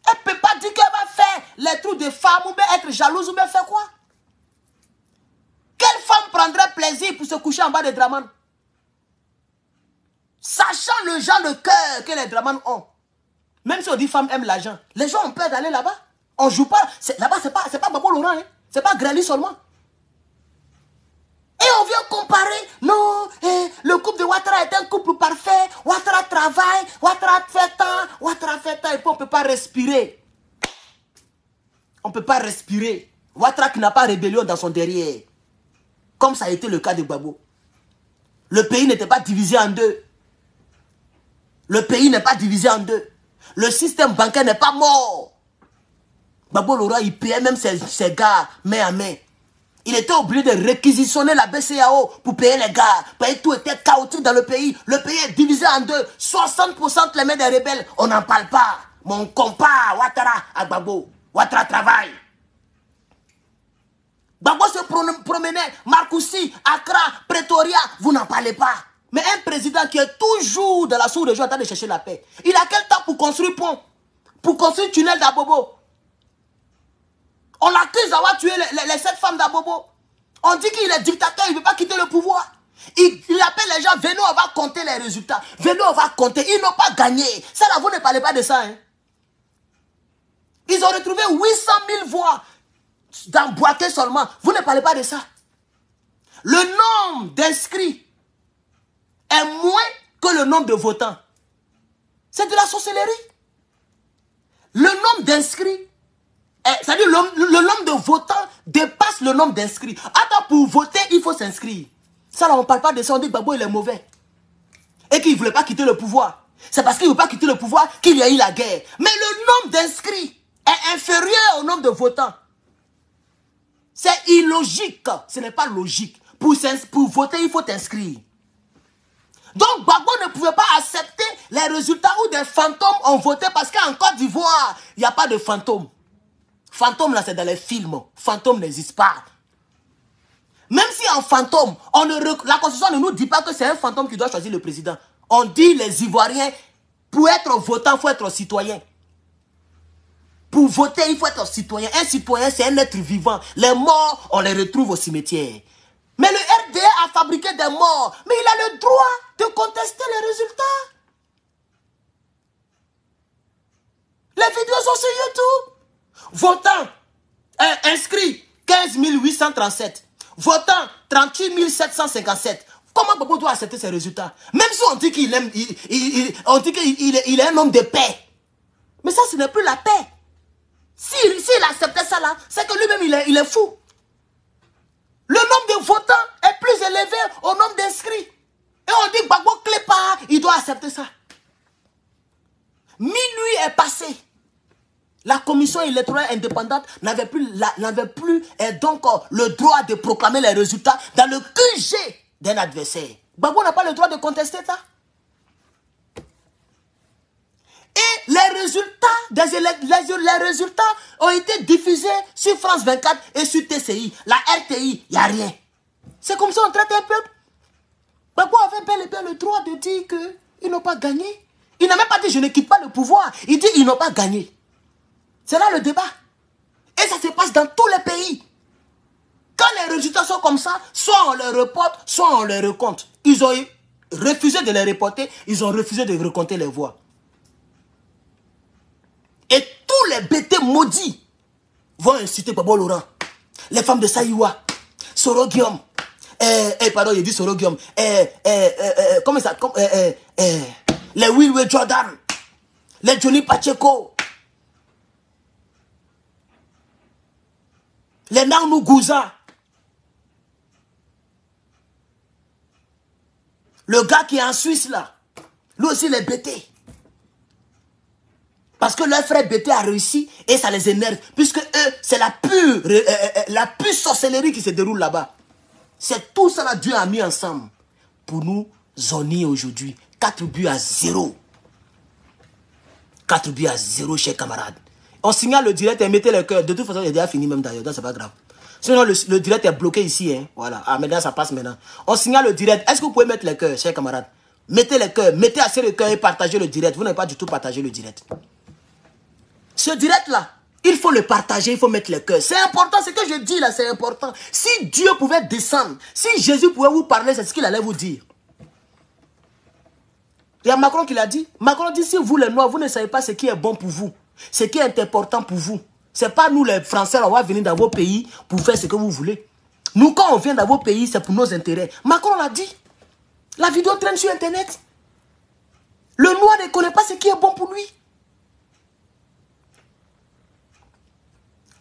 Elle ne peut pas dire qu'elle va faire les trous de femmes ou bien être jalouse ou bien faire quoi Quelle femme prendrait plaisir pour se coucher en bas des Dramans Sachant le genre de cœur que les Dramans ont. Même si on dit femme aime l'argent, les gens ont peur d'aller là-bas. On joue pas. Là-bas, c'est pas, pas Babo Laurent, Ce c'est pas hein. Grali seulement. Et on vient comparer, non, eh, le couple de Ouattara est un couple parfait, Ouattara travaille, Ouattara fait tant, Ouattara fait tant, et puis on ne peut pas respirer. On ne peut pas respirer. Ouattara qui n'a pas rébellion dans son derrière. Comme ça a été le cas de Babo. Le pays n'était pas divisé en deux. Le pays n'est pas divisé en deux. Le système bancaire n'est pas mort. Babo Laura, il payait même ses, gars main à main. Il était obligé de réquisitionner la BCAO pour payer les gars. tout était chaotique dans le pays. Le pays est divisé en deux. 60% les mains des rebelles. On n'en parle pas. Mon compas, Ouattara, à Babo. Ouattara travaille. Babo se promenait, Marcoussi, Accra, Pretoria. Vous n'en parlez pas. Mais un président qui est toujours dans la sous-région en train de chercher la paix, il a quel temps pour construire pont Pour construire tunnel d'Abobo On l'accuse d'avoir tué les, sept femmes d'Abobo. On dit qu'il est dictateur, il ne veut pas quitter le pouvoir. Il, appelle les gens, venez, on va compter les résultats. Venez, on va compter. Ils n'ont pas gagné. Ça, là, vous ne parlez pas de ça. Hein. Ils ont retrouvé 800 000 voix dans boîté seulement. Vous ne parlez pas de ça. Le nombre d'inscrits est moins que le nombre de votants. C'est de la sorcellerie. Le nombre d'inscrits, c'est-à-dire le, nombre de votants dépasse le nombre d'inscrits. Attends, pour voter, il faut s'inscrire. Ça, là, on ne parle pas de ça, on dit que Babo, il est mauvais. Et qu'il ne voulait pas quitter le pouvoir. C'est parce qu'il ne veut pas quitter le pouvoir qu'il y a eu la guerre. Mais le nombre d'inscrits est inférieur au nombre de votants. C'est illogique. Ce n'est pas logique. Pour, pour voter, il faut t'inscrire. Donc Bagbo ne pouvait pas accepter les résultats où des fantômes ont voté parce qu'en Côte d'Ivoire, il n'y a pas de fantômes. Fantômes, là, c'est dans les films. Fantômes n'existent pas. Même si en fantôme, on la Constitution ne nous dit pas que c'est un fantôme qui doit choisir le président. On dit les Ivoiriens, pour être votant, il faut être citoyen. Pour voter, il faut être citoyen. Un citoyen, c'est un être vivant. Les morts, on les retrouve au cimetière. Mais le RDA a fabriqué des morts. Mais il a le droit de contester les résultats. Les vidéos sont sur YouTube. Votant euh, inscrit 15 837. Votant 38 757. Comment Bobo doit accepter ces résultats Même si on dit qu'il aime, dit est, un homme de paix. Mais ça, ce n'est plus la paix. S'il acceptait ça là, c'est que lui-même, il est fou. Le nombre de votants est plus élevé au nombre d'inscrits. Et on dit Gbagbo pas, il doit accepter ça. Minuit est passé. La commission électorale indépendante n'avait plus, n'avait plus et donc euh, le droit de proclamer les résultats dans le QG d'un adversaire. Bagbo n'a pas le droit de contester ça. Et les résultats, des les, les résultats ont été diffusés sur France 24 et sur TCI. La RTI, il n'y a rien. C'est comme ça on traite un peuple. Pourquoi avait bel le droit de dire qu'ils n'ont pas gagné Il n'a même pas dit je ne quitte pas le pouvoir. Il dit ils n'ont pas gagné. C'est là le débat. Et ça se passe dans tous les pays. Quand les résultats sont comme ça, soit on les reporte, soit on les recompte. Ils ont refusé de les reporter, ils ont refusé de recompter les voix. Tous les bêtés maudits vont inciter Papa Laurent. Les femmes de Saïwa, Soro Guillaume. Eh, eh, pardon, il dit Soro Guillaume. Eh, eh, eh, comment ça Les Will Jordan. Les Johnny Pacheco. Les Nanou Gouza. Le gars qui est en Suisse là. Lui aussi, les est parce que leur frère BT a réussi et ça les énerve. Puisque eux, c'est la pure, euh, euh, euh, la pure sorcellerie qui se déroule là-bas. C'est tout ça que Dieu a mis ensemble pour nous zonner aujourd'hui. 4 buts à 0. 4 buts à 0, chers camarades. On signale le direct et hein, mettez le cœur. De toute façon, il est déjà fini même d'ailleurs, donc c'est pas grave. Sinon, le, direct est bloqué ici. Hein. Voilà. Ah, maintenant, ça passe maintenant. On signale le direct. Est-ce que vous pouvez mettre le cœur, chers camarades Mettez le cœur, mettez assez le cœur et partagez le direct. Vous n'avez pas du tout partagé le direct. Ce direct-là, il faut le partager, il faut mettre le cœur. C'est important, ce que je dis là, c'est important. Si Dieu pouvait descendre, si Jésus pouvait vous parler, c'est ce qu'il allait vous dire. Il y a Macron qui l'a dit. Macron dit, si vous les Noirs, vous ne savez pas ce qui est bon pour vous, ce qui est important pour vous. n'est pas nous les Français, on va venir dans vos pays pour faire ce que vous voulez. Nous, quand on vient dans vos pays, c'est pour nos intérêts. Macron l'a dit. La vidéo traîne sur Internet. Le Noir ne connaît pas ce qui est bon pour lui.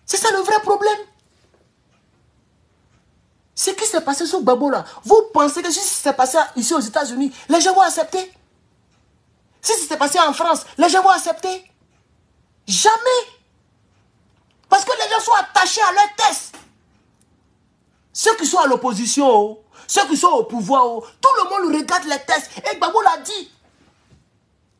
C'est ça le vrai problème. Ce qui s'est passé sur Babo là, vous pensez que si ça s'est passé ici aux États-Unis, les gens vont accepter Si ça s'est passé en France, les gens vont accepter Jamais Parce que les gens sont attachés à leurs tests. Ceux qui sont à l'opposition, oh, ceux qui sont au pouvoir, oh, tout le monde regarde les tests. Et Babo l'a dit.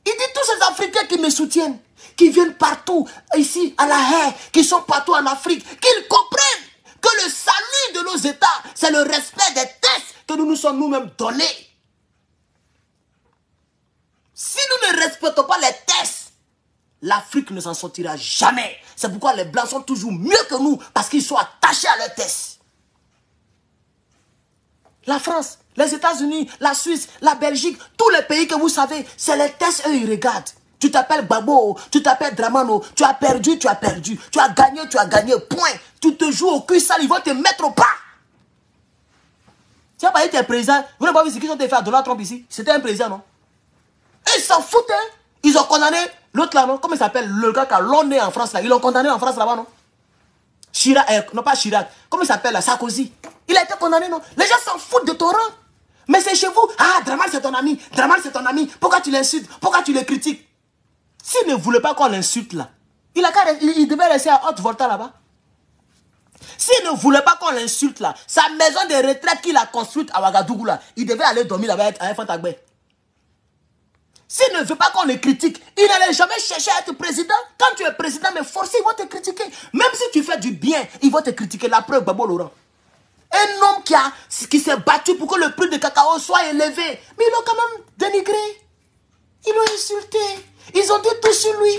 Il dit tous ces Africains qui me soutiennent qui viennent partout, ici à la haie, qui sont partout en Afrique, qu'ils comprennent que le salut de nos États, c'est le respect des tests que nous nous sommes nous-mêmes donnés. Si nous ne respectons pas les tests, l'Afrique ne s'en sortira jamais. C'est pourquoi les Blancs sont toujours mieux que nous, parce qu'ils sont attachés à leurs tests. La France, les États-Unis, la Suisse, la Belgique, tous les pays que vous savez, c'est les tests, eux, ils regardent. Tu t'appelles Babo, tu t'appelles Dramano, tu as perdu, tu as perdu, tu as gagné, tu as gagné, point. Tu te joues au cul sale, ils vont te mettre au pas. Tu n'as pas été président, vous n'avez pas vu ce qu'ils ont fait à Donald Trump ici C'était un président, non Ils s'en foutent, hein Ils ont condamné l'autre là, non Comment il s'appelle Le gars qui a long en France là, ils l'ont condamné en France là-bas, non Chirac, eh, non pas Chirac, comment il s'appelle là Sarkozy. Il a été condamné, non Les gens s'en foutent de ton rang. Mais c'est chez vous. Ah, Draman c'est ton ami, Draman c'est ton ami. Pourquoi tu l'insultes Pourquoi tu le critiques s'il ne voulait pas qu'on l'insulte là, il, a, devait rester à haute volta là-bas. S'il ne voulait pas qu'on l'insulte là, sa maison de retraite qu'il a construite à Ouagadougou là, il devait aller dormir là-bas à fantagbé. S'il ne veut pas qu'on le critique, il n'allait jamais chercher à être président. Quand tu es président, mais forcément, ils vont te critiquer. Même si tu fais du bien, ils vont te critiquer. La preuve, Babo Laurent. Un homme qui, qui s'est battu pour que le prix de cacao soit élevé, mais ils l'ont quand même dénigré. Ils l'ont insulté. Ils ont dit tout sur lui.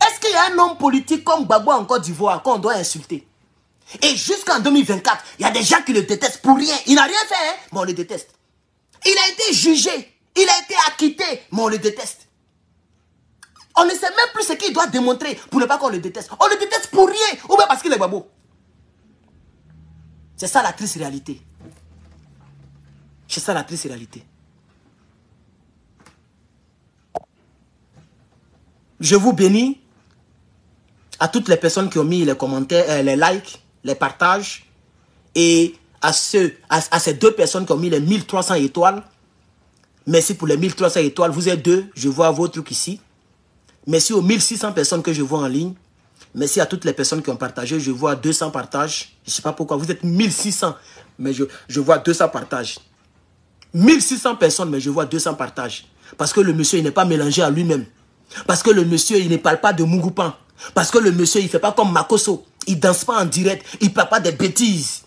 Est-ce qu'il y a un homme politique comme Gbagbo en Côte d'Ivoire qu'on doit insulter Et jusqu'en 2024, il y a des gens qui le détestent pour rien. Il n'a rien fait, hein, mais on le déteste. Il a été jugé, il a été acquitté, mais on le déteste. On ne sait même plus ce qu'il doit démontrer pour ne pas qu'on le déteste. On le déteste pour rien, ou bien parce qu'il est Babou. C'est ça la triste réalité. C'est ça la triste réalité. Je vous bénis à toutes les personnes qui ont mis les commentaires, euh, les likes, les partages et à, ceux, à, ces deux personnes qui ont mis les 1300 étoiles. Merci pour les 1300 étoiles. Vous êtes deux. Je vois vos trucs ici. Merci aux 1600 personnes que je vois en ligne. Merci à toutes les personnes qui ont partagé. Je vois 200 partages. Je ne sais pas pourquoi. Vous êtes 1600. Mais je, je vois 200 partages. 1600 personnes, mais je vois 200 partages. Parce que le monsieur, il n'est pas mélangé à lui-même. Parce que le monsieur, il ne parle pas de Mouroupan. Parce que le monsieur, il ne fait pas comme Makoso. Il ne danse pas en direct. Il ne parle pas des bêtises.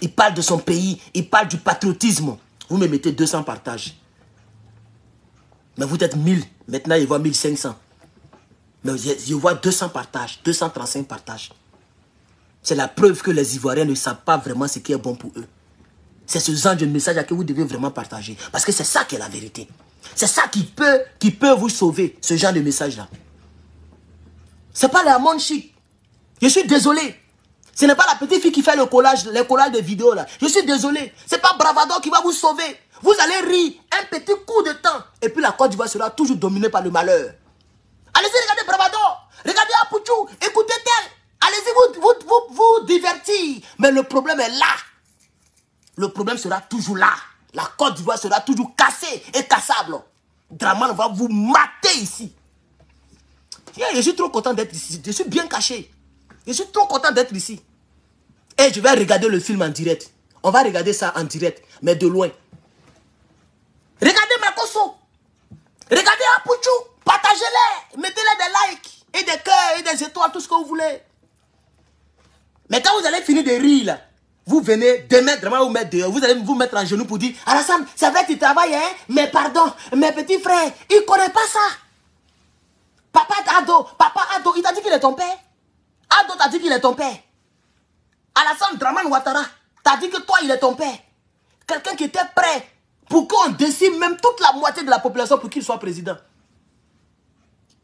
Il parle de son pays. Il parle du patriotisme. Vous me mettez 200 partages. Mais vous êtes 1000. Maintenant, il voit 1500. Mais je vois 200 partages. 235 partages. C'est la preuve que les Ivoiriens ne savent pas vraiment ce qui est bon pour eux. C'est ce genre de message à que vous devez vraiment partager. Parce que c'est ça qui est la vérité. C'est ça qui peut, qui peut vous sauver, ce genre de message-là. Ce n'est pas la monde chic. Je suis désolé. Ce n'est pas la petite fille qui fait le collage, les collages de vidéos là. Je suis désolé. Ce n'est pas Bravado qui va vous sauver. Vous allez rire un petit coup de temps. Et puis la Côte d'Ivoire sera toujours dominée par le malheur. Allez-y, regardez Bravado. Regardez Apuchou. Écoutez elle Allez-y, vous vous, vous vous divertir. Mais le problème est là. Le problème sera toujours là. La Côte d'Ivoire sera toujours cassée et cassable. Draman va vous mater ici. Je suis trop content d'être ici. Je suis bien caché. Je suis trop content d'être ici. Et eh, je vais regarder le film en direct. On va regarder ça en direct, mais de loin. Regardez Makoso. Regardez Apuchou. Partagez-les. Mettez-les des likes et des cœurs et des étoiles, tout ce que vous voulez. Mais quand vous allez finir de rire, là, vous venez demain, vraiment vous mettre Vous allez vous mettre en genoux pour dire Alassane, c'est vrai que tu travailles, hein? mais pardon, mes petits frères, il ne connaissent pas ça. Papa Ado, papa Ado, il t'a dit qu'il est ton père. Ado t'a dit qu'il est ton père. Alassane Draman Ouattara t'a dit que toi, il est ton père. Quelqu'un qui était prêt pour qu'on décide même toute la moitié de la population pour qu'il soit président.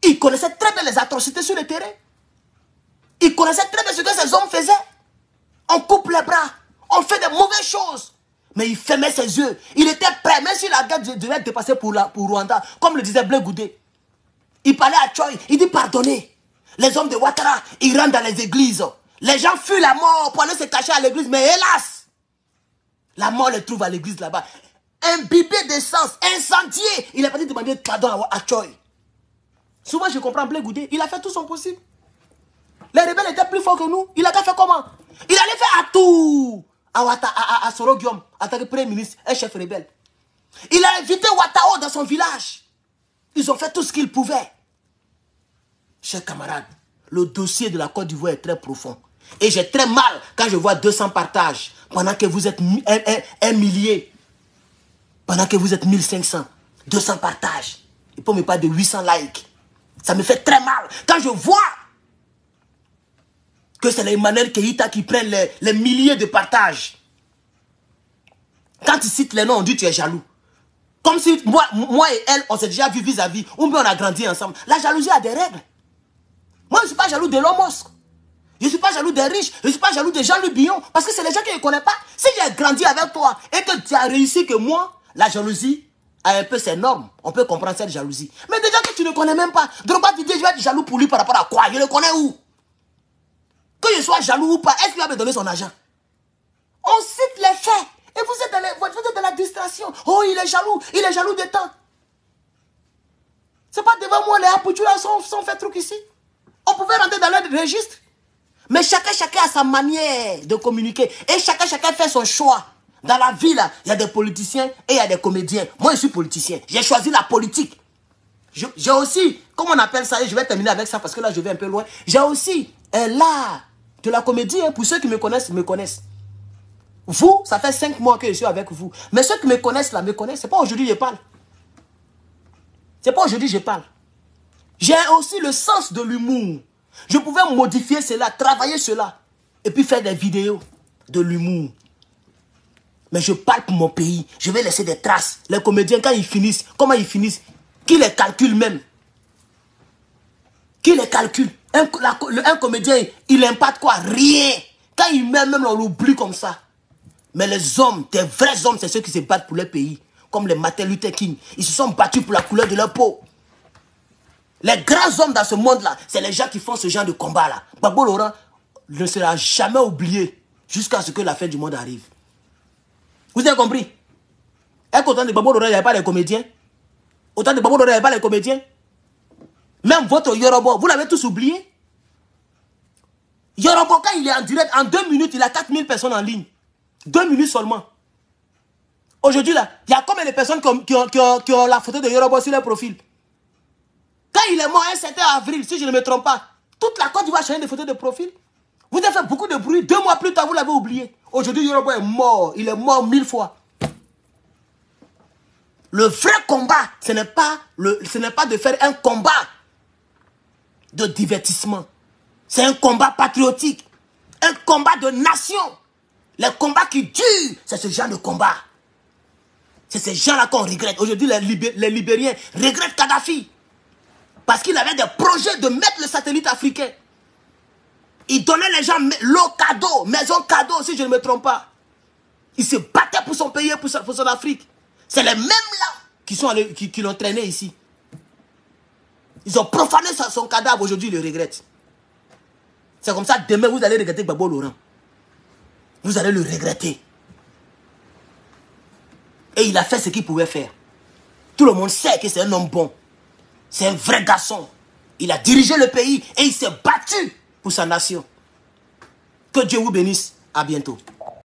Il connaissait très bien les atrocités sur le terrain. Il connaissait très bien ce que ces hommes faisaient on coupe les bras, on fait des mauvaises choses. Mais il fermait ses yeux. Il était prêt, même si la guerre devait dépasser pour, la, pour Rwanda, comme le disait Blaise Goudé. Il parlait à Choi, il dit pardonnez. Les hommes de Ouattara, ils rentrent dans les églises. Les gens fuient la mort pour aller se cacher à l'église, mais hélas, la mort les trouve à l'église là-bas. Imbibé d'essence, incendié, il est parti demander pardon à Choi. Souvent, je comprends Blaise Goudé, il a fait tout son possible. Les rebelles étaient plus forts que nous. Il a fait comment Il allait faire à tout. À, Soro Guillaume, en tant que premier ministre, un chef rebelle. Il a invité Watao dans son village. Ils ont fait tout ce qu'ils pouvaient. Chers camarades, le dossier de la Côte d'Ivoire est très profond. Et j'ai très mal quand je vois 200 partages pendant que vous êtes un, millier. Pendant que vous êtes 1500. 200 partages. Et pour me pas de 800 likes. Ça me fait très mal quand je vois que c'est les Emmanuel Keïta qui prennent les, milliers de partages. Quand tu cites les noms, on dit tu es jaloux. Comme si moi, et elle, on s'est déjà vu vis-à-vis. Ou bien on a grandi ensemble. La jalousie a des règles. Moi, je ne suis pas jaloux de l'homme Je ne suis pas jaloux des riches. Je ne suis pas jaloux des gens le Billon. Parce que c'est les gens que je ne connais pas. Si j'ai grandi avec toi et que tu as réussi que moi, la jalousie a un peu ses normes. On peut comprendre cette jalousie. Mais des gens que tu ne connais même pas. De tu dis, je vais être jaloux pour lui par rapport à quoi Je le connais où que je sois jaloux ou pas, est-ce qu'il va me donner son argent On cite les faits. Et vous êtes, dans la distraction. Oh, il est jaloux. Il est jaloux de temps. C'est pas devant moi les apouturas sont, sont fait truc ici. On pouvait rentrer dans leur registre. Mais chacun, chacun a sa manière de communiquer. Et chacun, chacun fait son choix. Dans la ville, il y a des politiciens et il y a des comédiens. Moi, je suis politicien. J'ai choisi la politique. J'ai aussi, comment on appelle ça, et je vais terminer avec ça parce que là, je vais un peu loin. J'ai aussi un euh, l'art de la comédie. Hein, pour ceux qui me connaissent, me connaissent. Vous, ça fait cinq mois que je suis avec vous. Mais ceux qui me connaissent là, me connaissent. C'est pas aujourd'hui que je parle. C'est pas aujourd'hui que je parle. J'ai aussi le sens de l'humour. Je pouvais modifier cela, travailler cela. Et puis faire des vidéos de l'humour. Mais je parle pour mon pays. Je vais laisser des traces. Les comédiens, quand ils finissent, comment ils finissent Qui les calcule même Qui les calcule un, comédien, il impacte quoi Rien. Quand il met même on l'oublie comme ça. Mais les hommes, des vrais hommes, c'est ceux qui se battent pour leur pays. Comme les Martin Luther Ils se sont battus pour la couleur de leur peau. Les grands hommes dans ce monde-là, c'est les gens qui font ce genre de combat-là. Babo Laurent ne sera jamais oublié jusqu'à ce que la fin du monde arrive. Vous avez compris Est-ce qu'autant de Babo Laurent, il n'y avait pas les comédiens Autant de Babo Laurent, il n'y avait pas les comédiens même votre Yorobo, vous l'avez tous oublié. Yorobo, quand il est en direct, en deux minutes, il a 4000 personnes en ligne. Deux minutes seulement. Aujourd'hui, là, il y a combien de personnes qui ont, la photo de Yorobo sur leur profil Quand il est mort, un 7 avril, si je ne me trompe pas, toute la Côte d'Ivoire a changé de photo de profil. Vous avez fait beaucoup de bruit. Deux mois plus tard, vous l'avez oublié. Aujourd'hui, Yorobo est mort. Il est mort mille fois. Le vrai combat, ce n'est pas de faire un combat de divertissement. C'est un combat patriotique, un combat de nation. Les combats qui durent, c'est ce genre de combat. C'est ces gens-là qu'on regrette. Aujourd'hui, les, Libériens regrettent Kadhafi. Parce qu'il avait des projets de mettre le satellite africain. Il donnait les gens l'eau cadeau, maison cadeau, si je ne me trompe pas. Il se battait pour son pays, pour, pour son Afrique. C'est les mêmes là qui l'ont qui, traîné ici. Ils ont profané son cadavre, aujourd'hui ils le regrette. C'est comme ça, demain vous allez regretter Babo Laurent. Vous allez le regretter. Et il a fait ce qu'il pouvait faire. Tout le monde sait que c'est un homme bon. C'est un vrai garçon. Il a dirigé le pays et il s'est battu pour sa nation. Que Dieu vous bénisse. À bientôt.